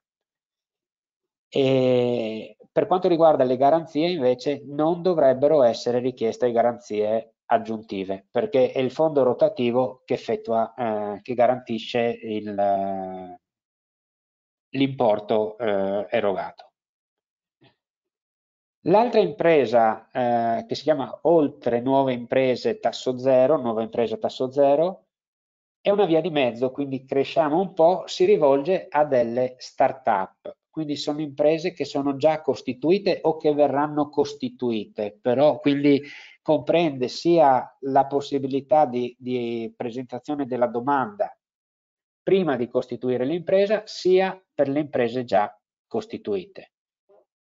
E per quanto riguarda le garanzie invece non dovrebbero essere richieste garanzie aggiuntive perché è il fondo rotativo che effettua, eh, che garantisce il, l'importo eh, erogato. L'altra impresa eh, che si chiama Oltre Nuove Imprese Tasso Zero, Nuova Impresa Tasso Zero, è una via di mezzo, quindi cresciamo un po', si rivolge a delle start-up, quindi sono imprese che sono già costituite o che verranno costituite, però quindi comprende sia la possibilità di, di presentazione della domanda prima di costituire l'impresa sia per le imprese già costituite.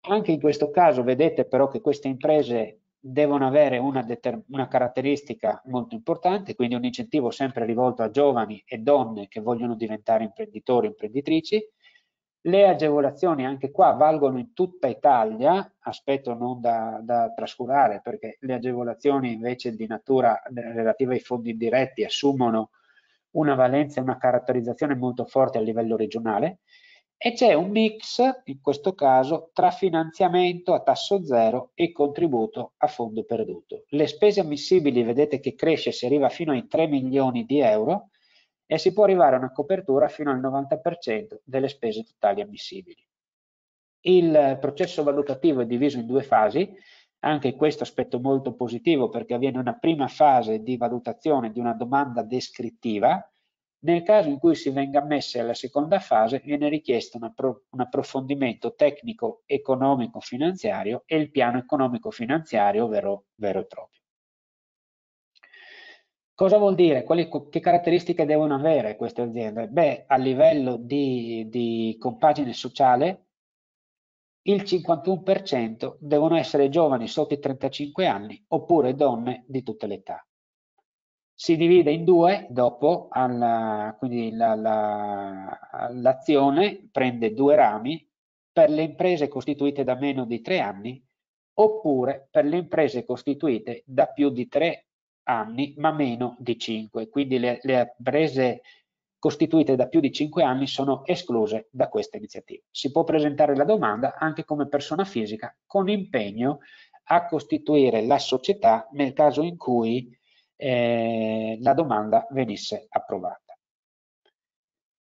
Anche in questo caso vedete però che queste imprese devono avere una, una, caratteristica molto importante, quindi un incentivo sempre rivolto a giovani e donne che vogliono diventare imprenditori o imprenditrici. Le agevolazioni anche qua valgono in tutta Italia, aspetto non da, da trascurare perché le agevolazioni invece di natura eh, relativa ai fondi indiretti assumono una valenza e una caratterizzazione molto forte a livello regionale e c'è un mix, in questo caso, tra finanziamento a tasso zero e contributo a fondo perduto. Le spese ammissibili vedete che cresce, si arriva fino ai 3 milioni di euro e si può arrivare a una copertura fino al 90% delle spese totali ammissibili. Il processo valutativo è diviso in due fasi, anche questo aspetto molto positivo perché avviene una prima fase di valutazione di una domanda descrittiva, nel caso in cui si venga ammessa alla seconda fase viene richiesto un approfondimento tecnico, economico, finanziario e il piano economico finanziario vero, vero e proprio. Cosa vuol dire? Quali, che caratteristiche devono avere queste aziende? Beh, a livello di, di compagine sociale il 51% devono essere giovani sotto i 35 anni oppure donne di tutte le età. Si divide in due, dopo alla, quindi l'azione la, la, prende due rami per le imprese costituite da meno di tre anni oppure per le imprese costituite da più di tre anni ma meno di cinque. Quindi le, le imprese costituite da più di 5 anni sono escluse da questa iniziativa. Si può presentare la domanda anche come persona fisica con impegno a costituire la società nel caso in cui eh, la domanda venisse approvata.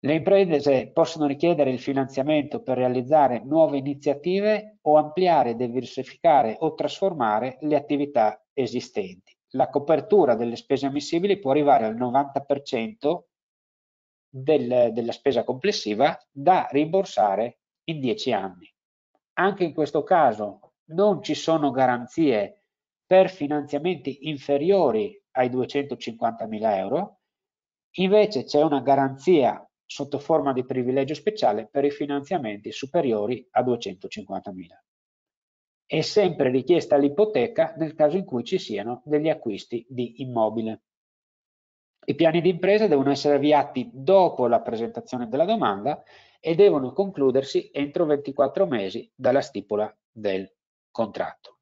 Le imprese possono richiedere il finanziamento per realizzare nuove iniziative o ampliare, diversificare o trasformare le attività esistenti. La copertura delle spese ammissibili può arrivare al 90% del, della spesa complessiva da rimborsare in 10 anni. Anche in questo caso non ci sono garanzie per finanziamenti inferiori ai 250.000 euro, invece c'è una garanzia sotto forma di privilegio speciale per i finanziamenti superiori a 250.000. È sempre richiesta l'ipoteca nel caso in cui ci siano degli acquisti di immobile. I piani di impresa devono essere avviati dopo la presentazione della domanda e devono concludersi entro 24 mesi dalla stipula del contratto.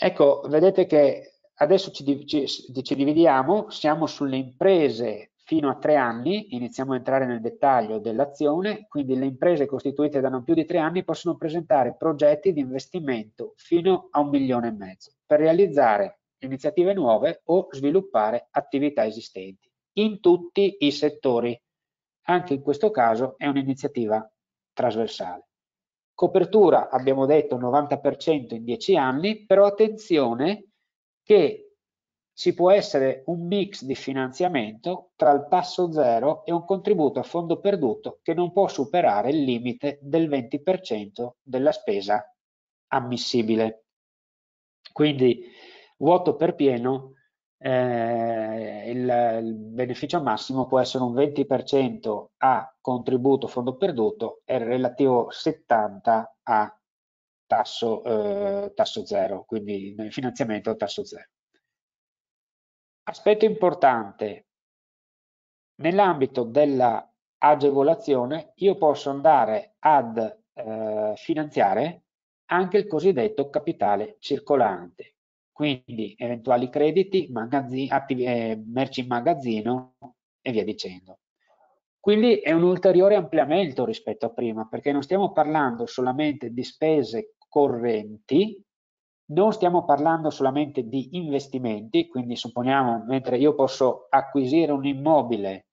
Ecco, vedete che adesso ci, ci, ci dividiamo, siamo sulle imprese fino a tre anni, iniziamo a entrare nel dettaglio dell'azione, quindi le imprese costituite da non più di tre anni possono presentare progetti di investimento fino a un milione e mezzo per realizzare iniziative nuove o sviluppare attività esistenti in tutti i settori. Anche in questo caso è un'iniziativa trasversale. Copertura, abbiamo detto, 90% in 10 anni, però attenzione che ci può essere un mix di finanziamento tra il tasso zero e un contributo a fondo perduto che non può superare il limite del 20% della spesa ammissibile. Quindi vuoto per pieno eh, il, il, beneficio massimo può essere un 20% a contributo fondo perduto e il relativo 70% a tasso, eh, tasso zero, quindi finanziamento a tasso zero. Aspetto importante, nell'ambito dell'agevolazione io posso andare ad eh, finanziare anche il cosiddetto capitale circolante, quindi eventuali crediti, eh, merci in magazzino e via dicendo. Quindi è un ulteriore ampliamento rispetto a prima, perché non stiamo parlando solamente di spese correnti, non stiamo parlando solamente di investimenti, quindi supponiamo mentre io posso acquisire un immobile,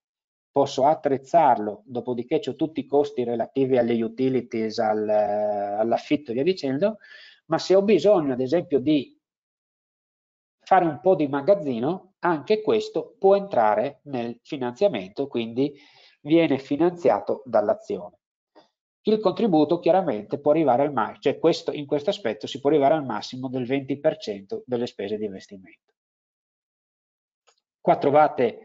posso attrezzarlo, dopodiché ho tutti i costi relativi alle utilities, al, all'affitto e via dicendo, ma se ho bisogno ad esempio di fare un po' di magazzino, anche questo può entrare nel finanziamento, quindi viene finanziato dall'azione. Il contributo chiaramente può arrivare al massimo, cioè questo, in questo aspetto si può arrivare al massimo del 20% delle spese di investimento. Qua trovate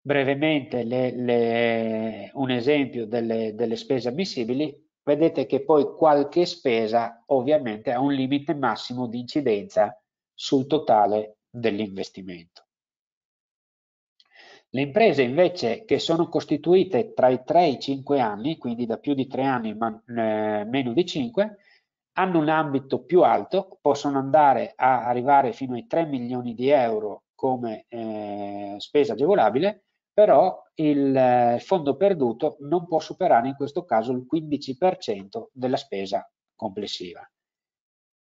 brevemente le, le, un esempio delle, delle spese ammissibili, vedete che poi qualche spesa ovviamente ha un limite massimo di incidenza sul totale dell'investimento. Le imprese invece che sono costituite tra i 3 e i 5 anni, quindi da più di 3 anni ma eh, meno di 5, hanno un ambito più alto, possono andare a arrivare fino ai 3 milioni di euro come eh, spesa agevolabile, però il eh, fondo perduto non può superare in questo caso il 15% della spesa complessiva.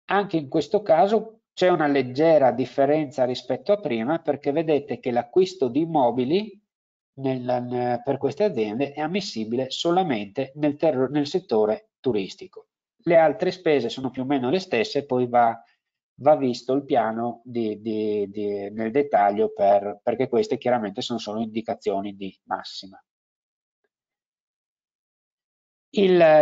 Anche in questo caso c'è una leggera differenza rispetto a prima perché vedete che l'acquisto di immobili nel, per queste aziende è ammissibile solamente nel, nel, settore turistico. Le altre spese sono più o meno le stesse, poi va, va visto il piano di, di, di, nel dettaglio per, perché queste chiaramente sono solo indicazioni di massima.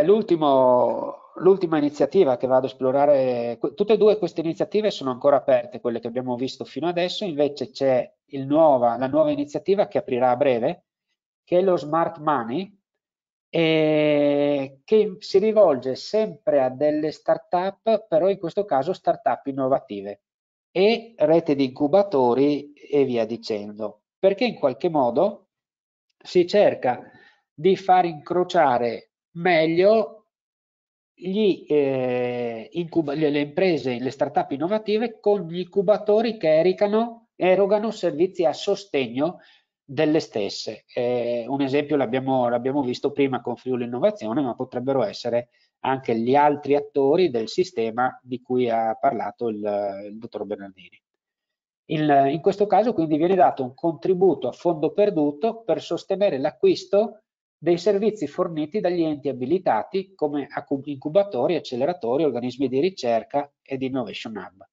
l'ultimo l'ultima iniziativa che vado a esplorare, tutte e due queste iniziative sono ancora aperte, quelle che abbiamo visto fino adesso, invece c'è nuova, la nuova iniziativa che aprirà a breve, che è lo Smart Money, eh, che si rivolge sempre a delle start-up, però in questo caso start-up innovative e rete di incubatori e via dicendo, perché in qualche modo si cerca di far incrociare meglio gli, eh, incuba, le, le imprese, le start-up innovative con gli incubatori che ericano, erogano servizi a sostegno delle stesse. Eh, un esempio l'abbiamo visto prima con Friuli Innovazione, ma potrebbero essere anche gli altri attori del sistema di cui ha parlato il, il dottor Bernardini. Il, in questo caso quindi viene dato un contributo a fondo perduto per sostenere l'acquisto dei servizi forniti dagli enti abilitati come incubatori, acceleratori, organismi di ricerca ed innovation hub.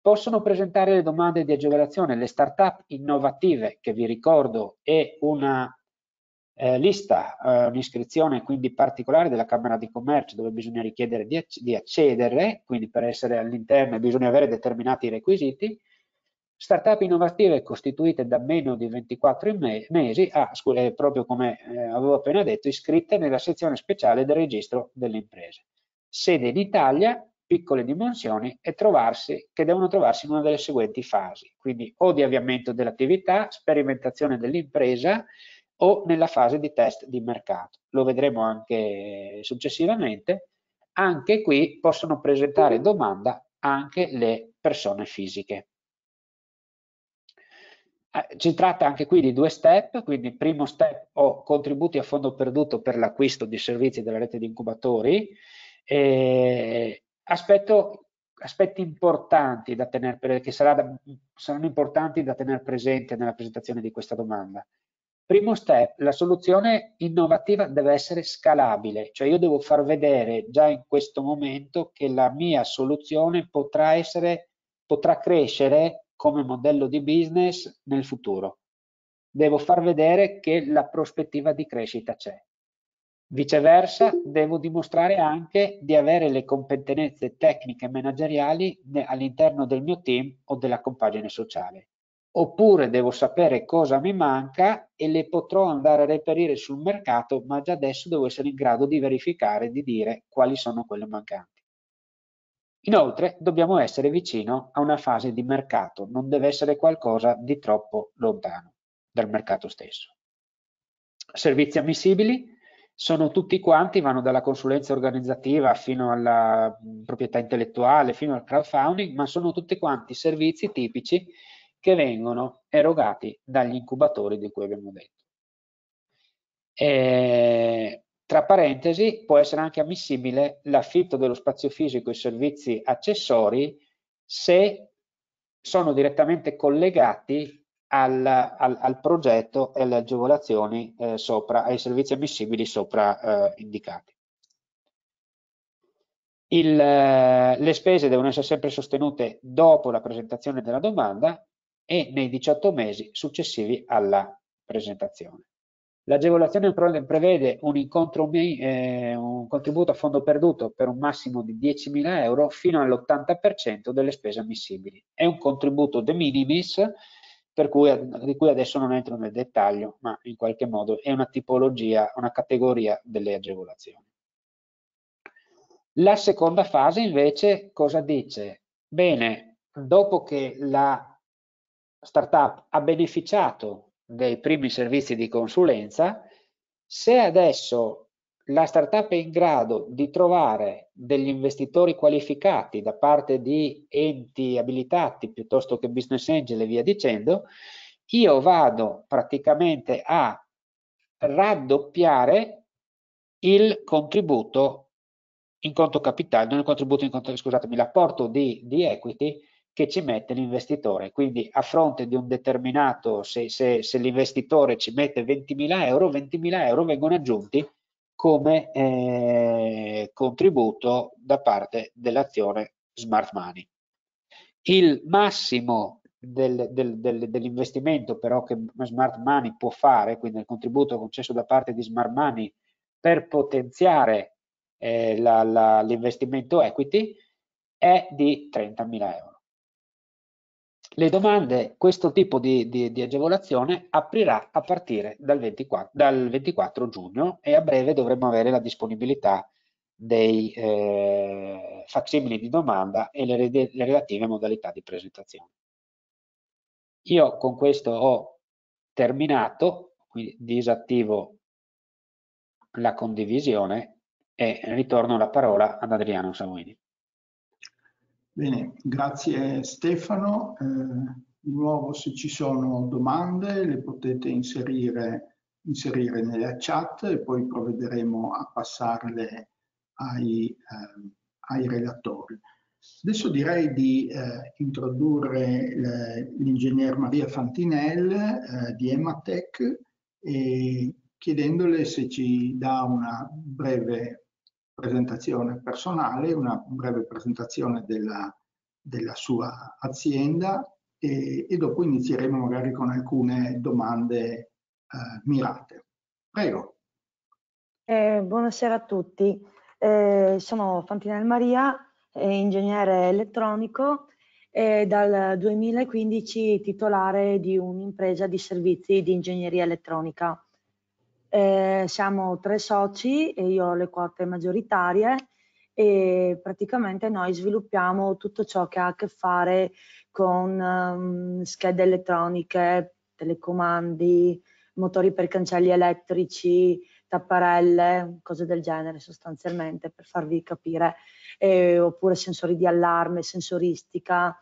Possono presentare le domande di agevolazione le start-up innovative, che vi ricordo è una eh, lista, eh, un'iscrizione quindi particolare della Camera di Commercio dove bisogna richiedere di, acc di accedere, quindi per essere all'interno bisogna avere determinati requisiti, Startup innovative costituite da meno di 24 mesi, a, ah, eh, proprio come eh, avevo appena detto, iscritte nella sezione speciale del registro delle imprese. Sede in Italia, piccole dimensioni e trovarsi, che devono trovarsi in una delle seguenti fasi, quindi o di avviamento dell'attività, sperimentazione dell'impresa o nella fase di test di mercato. Lo vedremo anche successivamente. Anche qui possono presentare domanda anche le persone fisiche. Eh, ci tratta anche qui di due step, quindi primo step ho contributi a fondo perduto per l'acquisto di servizi della rete di incubatori, eh, aspetto, aspetti importanti da tenere, che da, saranno importanti da tenere presente nella presentazione di questa domanda. Primo step, la soluzione innovativa deve essere scalabile, cioè io devo far vedere già in questo momento che la mia soluzione potrà, essere, potrà crescere come modello di business nel futuro. Devo far vedere che la prospettiva di crescita c'è. Viceversa, devo dimostrare anche di avere le competenze tecniche e manageriali all'interno del mio team o della compagine sociale. Oppure devo sapere cosa mi manca e le potrò andare a reperire sul mercato, ma già adesso devo essere in grado di verificare, di dire quali sono quelle mancanti. Inoltre dobbiamo essere vicino a una fase di mercato, non deve essere qualcosa di troppo lontano dal mercato stesso. Servizi ammissibili sono tutti quanti, vanno dalla consulenza organizzativa fino alla mm, proprietà intellettuale, fino al crowdfunding, ma sono tutti quanti servizi tipici che vengono erogati dagli incubatori di cui abbiamo detto. E eh, tra parentesi, può essere anche ammissibile l'affitto dello spazio fisico e servizi accessori se sono direttamente collegati al, al, al progetto e alle agevolazioni eh, sopra, ai servizi ammissibili sopra eh, indicati. Il, eh, le spese devono essere sempre sostenute dopo la presentazione della domanda e nei 18 mesi successivi alla presentazione. L'agevolazione prevede un, incontro, eh, un contributo a fondo perduto per un massimo di 10.000 euro fino all'80% delle spese ammissibili. È un contributo de minimis, cui, di cui adesso non entro nel dettaglio, ma in qualche modo è una tipologia, una categoria delle agevolazioni. La seconda fase invece cosa dice? Bene, dopo che la startup ha beneficiato dei primi servizi di consulenza, se adesso la startup è in grado di trovare degli investitori qualificati da parte di enti abilitati piuttosto che business angel e via dicendo, io vado praticamente a raddoppiare il contributo in conto capitale, non il contributo in conto, scusatemi, l'apporto di, di equity che ci mette l'investitore. Quindi a fronte di un determinato, se, se, se l'investitore ci mette 20.000 euro, 20.000 euro vengono aggiunti come eh, contributo da parte dell'azione smart money. Il massimo del, del, del, dell'investimento però che smart money può fare, quindi il contributo concesso da parte di smart money per potenziare eh, l'investimento equity è di 30.000 euro le domande, questo tipo di, di, di agevolazione aprirà a partire dal 24, dal 24, giugno e a breve dovremo avere la disponibilità dei eh, facsimili di domanda e le, le relative modalità di presentazione. Io con questo ho terminato, quindi disattivo la condivisione e ritorno la parola ad Adriano Savoini. Bene, grazie Stefano. Eh, di nuovo se ci sono domande le potete inserire, inserire, nella chat e poi provvederemo a passarle ai, eh, ai relatori. Adesso direi di eh, introdurre eh, l'ingegner Maria Fantinel eh, di Ematec chiedendole se ci dà una breve presentazione personale, una breve presentazione della, della sua azienda e, e, dopo inizieremo magari con alcune domande eh, mirate. Prego. Eh, buonasera a tutti, eh, sono Fantinel Maria, ingegnere elettronico e dal 2015 titolare di un'impresa di servizi di ingegneria elettronica. Eh, siamo tre soci e io ho le quote maggioritarie e praticamente noi sviluppiamo tutto ciò che ha a che fare con um, schede elettroniche, telecomandi, motori per cancelli elettrici, tapparelle, cose del genere sostanzialmente per farvi capire, eh, oppure sensori di allarme, sensoristica,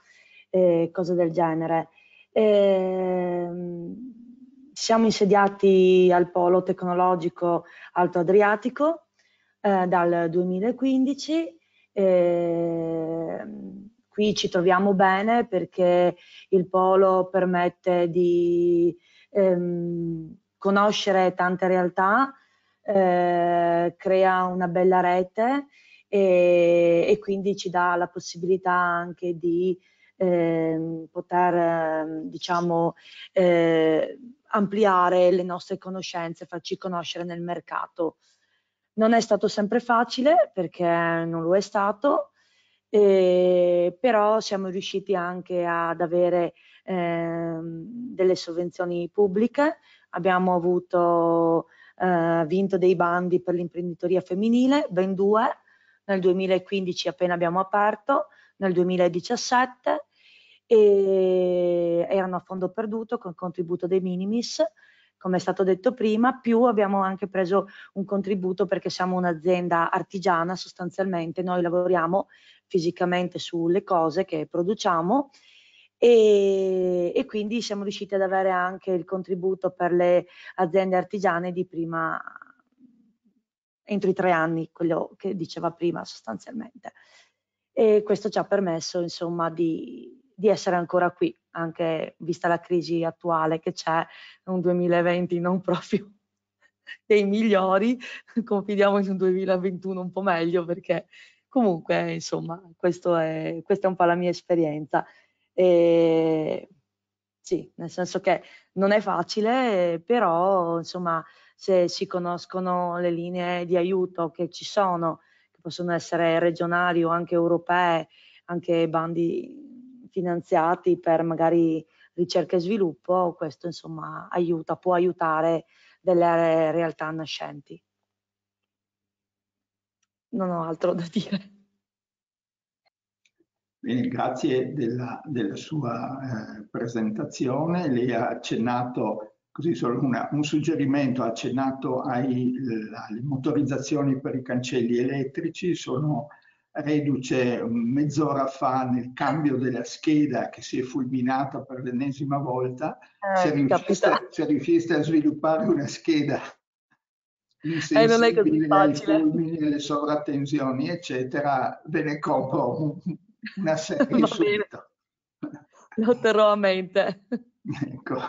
eh, cose del genere. Eh, siamo insediati al Polo Tecnologico Alto Adriatico eh, dal 2015. Eh, qui ci troviamo bene perché il Polo permette di ehm, conoscere tante realtà, eh, crea una bella rete e, e, quindi ci dà la possibilità anche di ehm, poter, ehm, diciamo, eh, ampliare le nostre conoscenze, farci conoscere nel mercato. Non è stato sempre facile perché non lo è stato, eh, però siamo riusciti anche ad avere eh, delle sovvenzioni pubbliche, abbiamo avuto, eh, vinto dei bandi per l'imprenditoria femminile, ben due, nel 2015 appena abbiamo aperto, nel 2017 e erano a fondo perduto con contributo dei minimis, come è stato detto prima, più abbiamo anche preso un contributo perché siamo un'azienda artigiana sostanzialmente, noi lavoriamo fisicamente sulle cose che produciamo e, e quindi siamo riusciti ad avere anche il contributo per le aziende artigiane di prima entro i tre anni, quello che diceva prima sostanzialmente. E questo ci ha permesso insomma di, di essere ancora qui, anche vista la crisi attuale che c'è, un 2020 non [laughs] proprio dei migliori, confidiamo in un 2021 un po' meglio perché comunque insomma è, questa è un po' la mia esperienza. E sì, nel senso che non è facile, però insomma se si conoscono le linee di aiuto che ci sono, che possono essere regionali o anche europee, anche bandi finanziati per magari ricerca e sviluppo, questo insomma aiuta, può aiutare delle realtà nascenti. Non ho altro da [laughs] dire. Bene, grazie della, della sua eh, presentazione. Lei ha accennato, così solo una, un suggerimento, ha accennato alle motorizzazioni per i cancelli elettrici, sono Reduce mezz'ora fa nel cambio della scheda che si è fulminata per l'ennesima volta, eh, se, riusciste, riusciste, a sviluppare una scheda eh, insensibile eh, ai fulmini, alle sovrattensioni, eccetera, ve ne compro una serie [laughs] subito. Lo terrò a mente. ecco.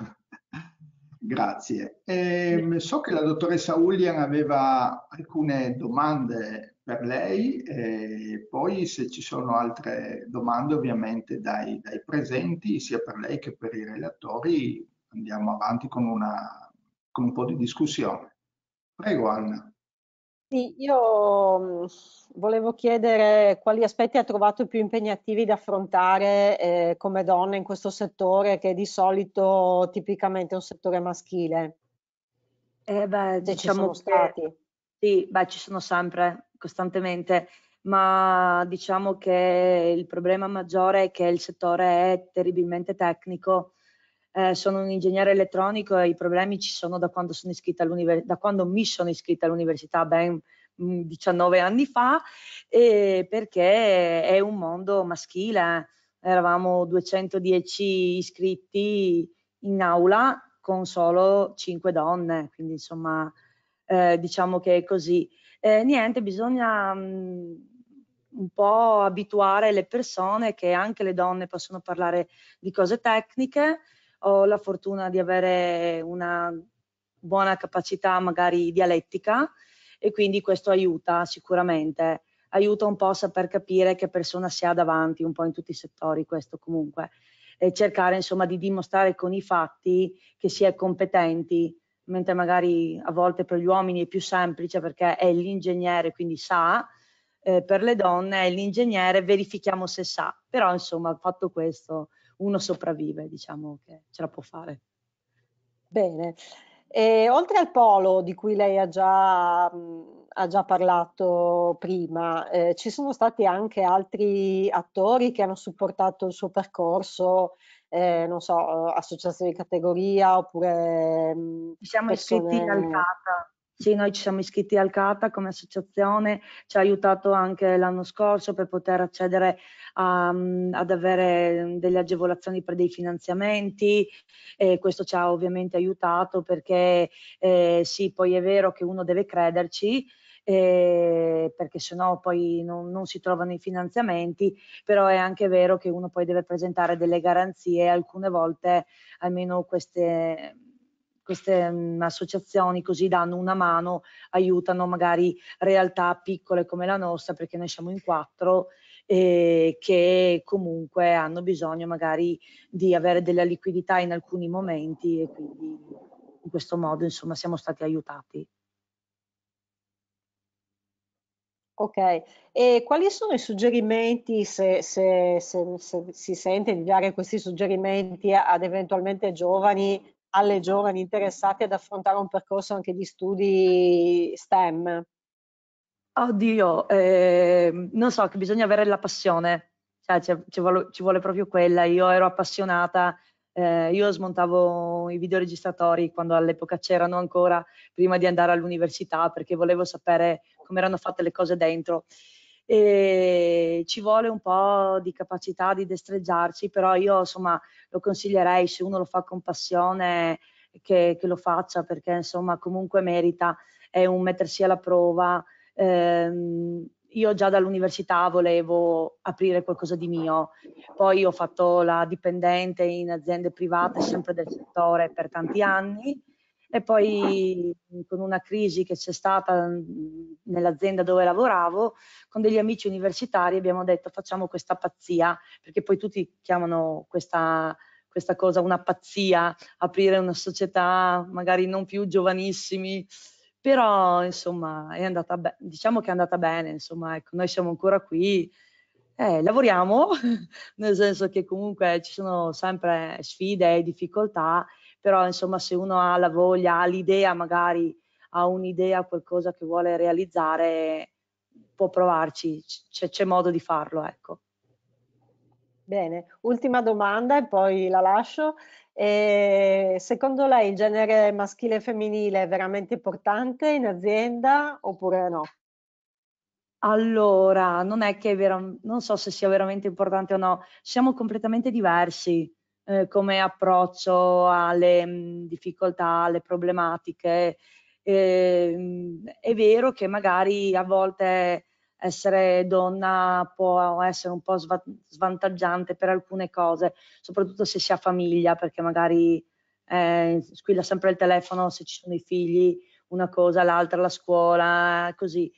Grazie. E, ehm, so che la dottoressa Ullian aveva alcune domande per lei e eh, poi se ci sono altre domande ovviamente dai, dai presenti, sia per lei che per i relatori, andiamo avanti con, una, con un po' di discussione. Prego Anna. Sì, io mm, volevo chiedere quali aspetti ha trovato più impegnativi da affrontare eh, come donna in questo settore che è di solito tipicamente un settore maschile. Eh beh, diciamo ci sono che, stati. Sì, beh, ci sono sempre costantemente, ma diciamo che il problema maggiore è che il settore è terribilmente tecnico. Eh, sono un ingegnere elettronico e i problemi ci sono da quando, sono da quando mi sono iscritta all'università, ben 19 mm, anni fa, e perché è un mondo maschile. Eh. Eravamo 210 iscritti in aula con solo 5 donne, quindi insomma eh, diciamo che è così eh, niente, bisogna mh, mm, un po' abituare le persone che anche le donne possono parlare di cose tecniche. Ho la fortuna di avere una buona capacità magari dialettica e quindi questo aiuta sicuramente. Aiuta un po' a saper capire che persona si ha davanti, un po' in tutti i settori questo comunque. E cercare insomma di dimostrare con i fatti che si è competenti mentre magari a volte per gli uomini è più semplice perché è l'ingegnere, quindi sa, eh, per le donne è l'ingegnere, verifichiamo se sa, però insomma fatto questo uno sopravvive, diciamo che ce la può fare. Bene, e oltre al polo di cui lei ha già, mh, ha già parlato prima, eh, ci sono stati anche altri attori che hanno supportato il suo percorso eh, non so, eh, associazioni di categoria oppure... Mm, ci siamo persone... iscritti al CATA. Sì, noi ci siamo iscritti al CATA come associazione, ci ha aiutato anche l'anno scorso per poter accedere a, mm, ad avere mm, delle agevolazioni per dei finanziamenti e questo ci ha ovviamente aiutato perché eh, sì, poi è vero che uno deve crederci, eh, perché sennò poi non, non, si trovano i finanziamenti, però è anche vero che uno poi deve presentare delle garanzie, alcune volte almeno queste queste mh, mm, associazioni così danno una mano, aiutano magari realtà piccole come la nostra, perché noi siamo in quattro, eh, che comunque hanno bisogno magari di avere della liquidità in alcuni momenti e quindi in questo modo insomma siamo stati aiutati. Ok, e quali sono i suggerimenti, se, se- se- se si sente di dare questi suggerimenti ad eventualmente giovani, alle giovani interessate ad affrontare un percorso anche di studi STEM? Oddio, ehm, non so, che bisogna avere la passione, cioè c'è- ci, vuole, ci vuole proprio quella. Io ero appassionata, eh, io smontavo i videoregistratori quando all'epoca c'erano ancora, prima di andare all'università, perché volevo sapere come erano fatte le cose dentro. E ci vuole un po' di capacità di destreggiarci, però io insomma lo consiglierei se uno lo fa con passione che, che lo faccia perché insomma comunque merita, è un mettersi alla prova. Ehm, io già dall'università volevo aprire qualcosa di mio, poi ho fatto la dipendente in aziende private sempre del settore per tanti anni e poi con una crisi che c'è stata mm, nell'azienda dove lavoravo, con degli amici universitari abbiamo detto facciamo questa pazzia, perché poi tutti chiamano questa, questa cosa una pazzia, aprire una società, magari non più giovanissimi, però insomma è andata bene, diciamo che è andata bene, insomma ecco, noi siamo ancora qui, eh, lavoriamo, [laughs] nel senso che comunque ci sono sempre sfide e difficoltà però insomma se uno ha la voglia, ha l'idea magari, ha un'idea, qualcosa che vuole realizzare, può provarci, c'è, modo di farlo, ecco. Bene, ultima domanda e poi la lascio. E ehm, secondo lei il genere maschile e femminile è veramente importante in azienda oppure no? Allora, non è che è vera, non so se sia veramente importante o no, siamo completamente diversi. Eh, come approccio alle mm, difficoltà, alle problematiche. Eh, è vero che magari a volte essere donna può essere un po' svantaggiante per alcune cose, soprattutto se si ha famiglia, perché magari eh, squilla sempre il telefono se ci sono i figli, una cosa, l'altra, la scuola, così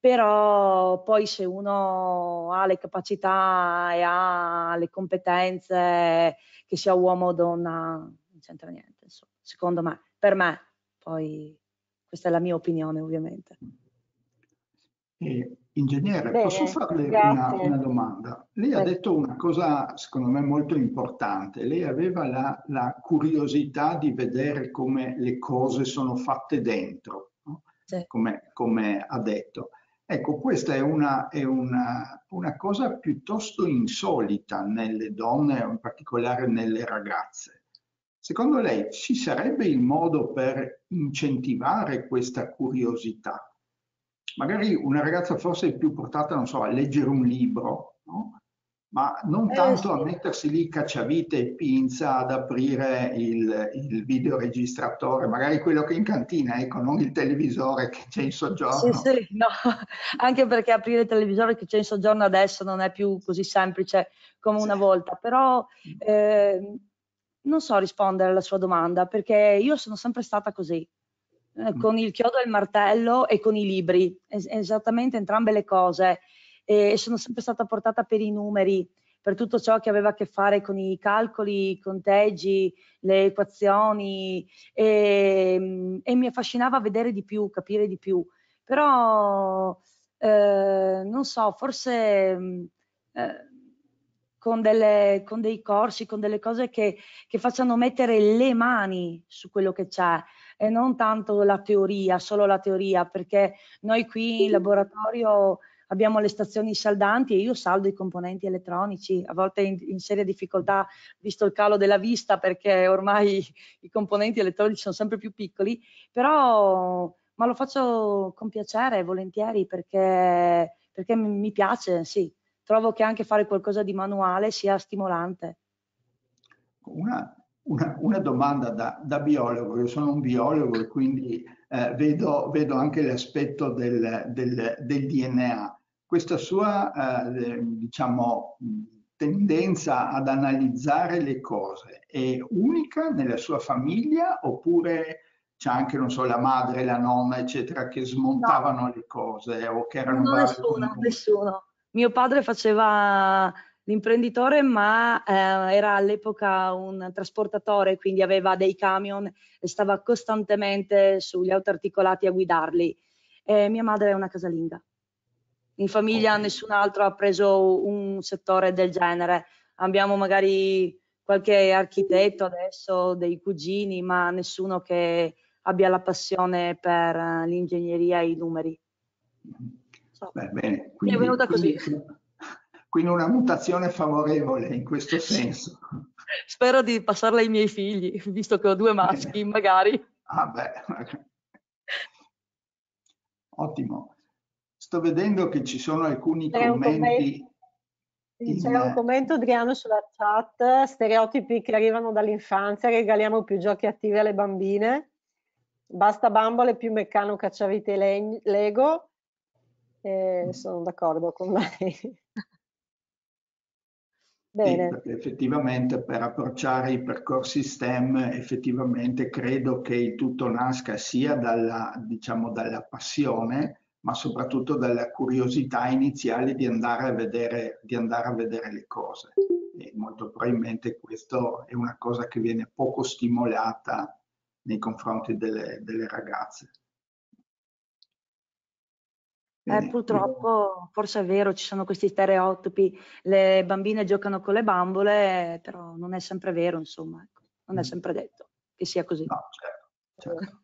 però poi se uno ha le capacità e ha le competenze, che sia uomo o donna, non c'entra niente, insomma, secondo me, per me, poi questa è la mia opinione ovviamente. Eh, ingegnere, Bene, posso farle una, una, domanda? Lei ha detto una cosa secondo me molto importante, lei aveva la, la curiosità di vedere come le cose sono fatte dentro, no? sì. come, come ha detto. Ecco, questa è, una, è una, una, cosa piuttosto insolita nelle donne, in particolare nelle ragazze. Secondo lei ci sarebbe il modo per incentivare questa curiosità? Magari una ragazza forse è più portata, non so, a leggere un libro, no? ma non eh, tanto a mettersi lì cacciavite e pinza ad aprire il, il videoregistratore, magari quello che è in cantina, ecco, non il televisore che c'è in soggiorno. Sì, sì, no, [laughs] anche perché aprire il televisore che c'è in soggiorno adesso non è più così semplice come sì. una volta, però eh, non so rispondere alla sua domanda perché io sono sempre stata così, eh, mm. con il chiodo e il martello e con i libri, es esattamente entrambe le cose e sono sempre stata portata per i numeri, per tutto ciò che aveva a che fare con i calcoli, i conteggi, le equazioni e, e mi affascinava vedere di più, capire di più. Però eh, non so, forse eh, con, delle, con, dei corsi, con delle cose che, che facciano mettere le mani su quello che c'è e non tanto la teoria, solo la teoria, perché noi qui in laboratorio abbiamo le stazioni saldanti e io saldo i componenti elettronici, a volte in, in seria difficoltà visto il calo della vista perché ormai i componenti elettronici sono sempre più piccoli, però ma lo faccio con piacere volentieri perché, perché mi piace, sì. Trovo che anche fare qualcosa di manuale sia stimolante. Una, una, una domanda da, da, biologo, io sono un biologo e quindi eh, vedo, vedo, anche l'aspetto del, del, del DNA questa sua eh, diciamo, tendenza ad analizzare le cose è unica nella sua famiglia oppure c'è anche, non so, la madre, la nonna, eccetera, che smontavano no. le cose o che erano... No, nessuno, nessuno. Mio padre faceva l'imprenditore, ma eh, era all'epoca un trasportatore, quindi aveva dei camion e stava costantemente sugli autoarticolati a guidarli. E mia madre è una casalinga in famiglia okay. nessun altro ha preso un settore del genere. Abbiamo magari qualche architetto adesso, dei cugini, ma nessuno che abbia la passione per eh, l'ingegneria e i numeri. So. Beh, bene, quindi, è venuta così. Quindi, quindi una mutazione favorevole in questo senso. [laughs] Spero di passarla ai miei figli, visto che ho due maschi, bene. Eh. magari. Ah beh, [laughs] ottimo. Sto vedendo che ci sono alcuni C'è commenti. C'era un commento Adriano sulla chat, stereotipi che arrivano dall'infanzia, regaliamo più giochi attivi alle bambine, basta bambole più meccano cacciavite leg Lego, eh, sono d'accordo con lei. [laughs] Bene. Sì, effettivamente per approcciare i percorsi STEM effettivamente credo che il tutto nasca sia dalla, diciamo, dalla passione ma soprattutto dalla curiosità iniziale di andare a vedere, andare a vedere le cose. E molto probabilmente questa è una cosa che viene poco stimolata nei confronti delle, delle ragazze. Eh, purtroppo, forse è vero, ci sono questi stereotipi, le bambine giocano con le bambole, però non è sempre vero, insomma, ecco, non è mm. sempre detto che sia così. No, certo, certo.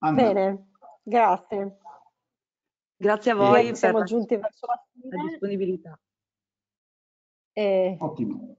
Andrà. Bene, grazie. Grazie a voi Bene, siamo giunti verso la, la disponibilità. Eh, Ottimo.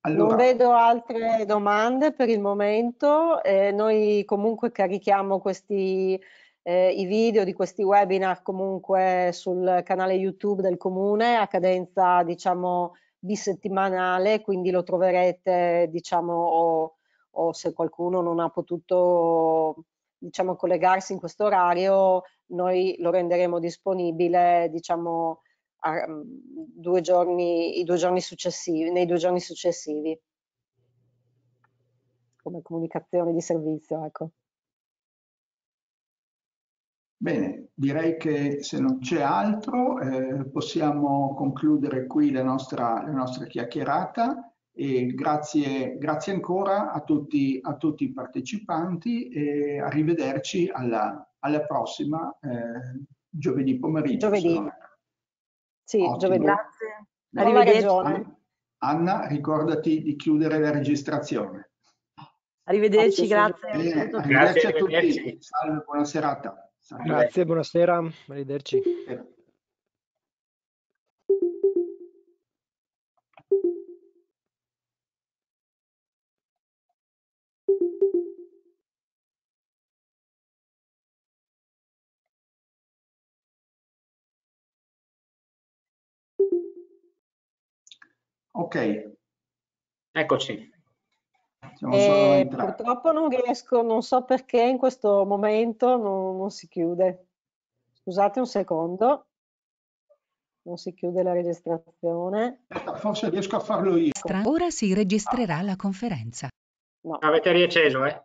Allora. Non vedo altre domande per il momento, eh, noi comunque carichiamo questi, eh, i video di questi webinar comunque sul canale YouTube del Comune a cadenza diciamo bisettimanale, quindi lo troverete diciamo o, o se qualcuno non ha potuto diciamo, collegarsi in questo orario, noi lo renderemo disponibile diciamo, a, mm, due giorni, due giorni nei due giorni successivi come comunicazione di servizio. Ecco. Bene, direi che se non c'è altro eh, possiamo concludere qui la nostra, la nostra chiacchierata. Grazie, grazie, ancora a tutti, a tutti, i partecipanti e arrivederci alla, alla prossima eh, giovedì pomeriggio. Giovedì. Sì, Ottimo. giovedì. Grazie. Arrivederci. Anna, ricordati di chiudere la registrazione. Arrivederci, grazie. Eh, grazie, grazie a tutti. Salve, buona serata. Salve. Grazie, buonasera. Arrivederci. Eh. Ok. Eccoci. Eh, purtroppo non riesco, non so perché in questo momento non, non, si chiude. Scusate un secondo, non si chiude la registrazione. Forse riesco a farlo io. Ora si registrerà la conferenza. No. Avete riacceso, eh?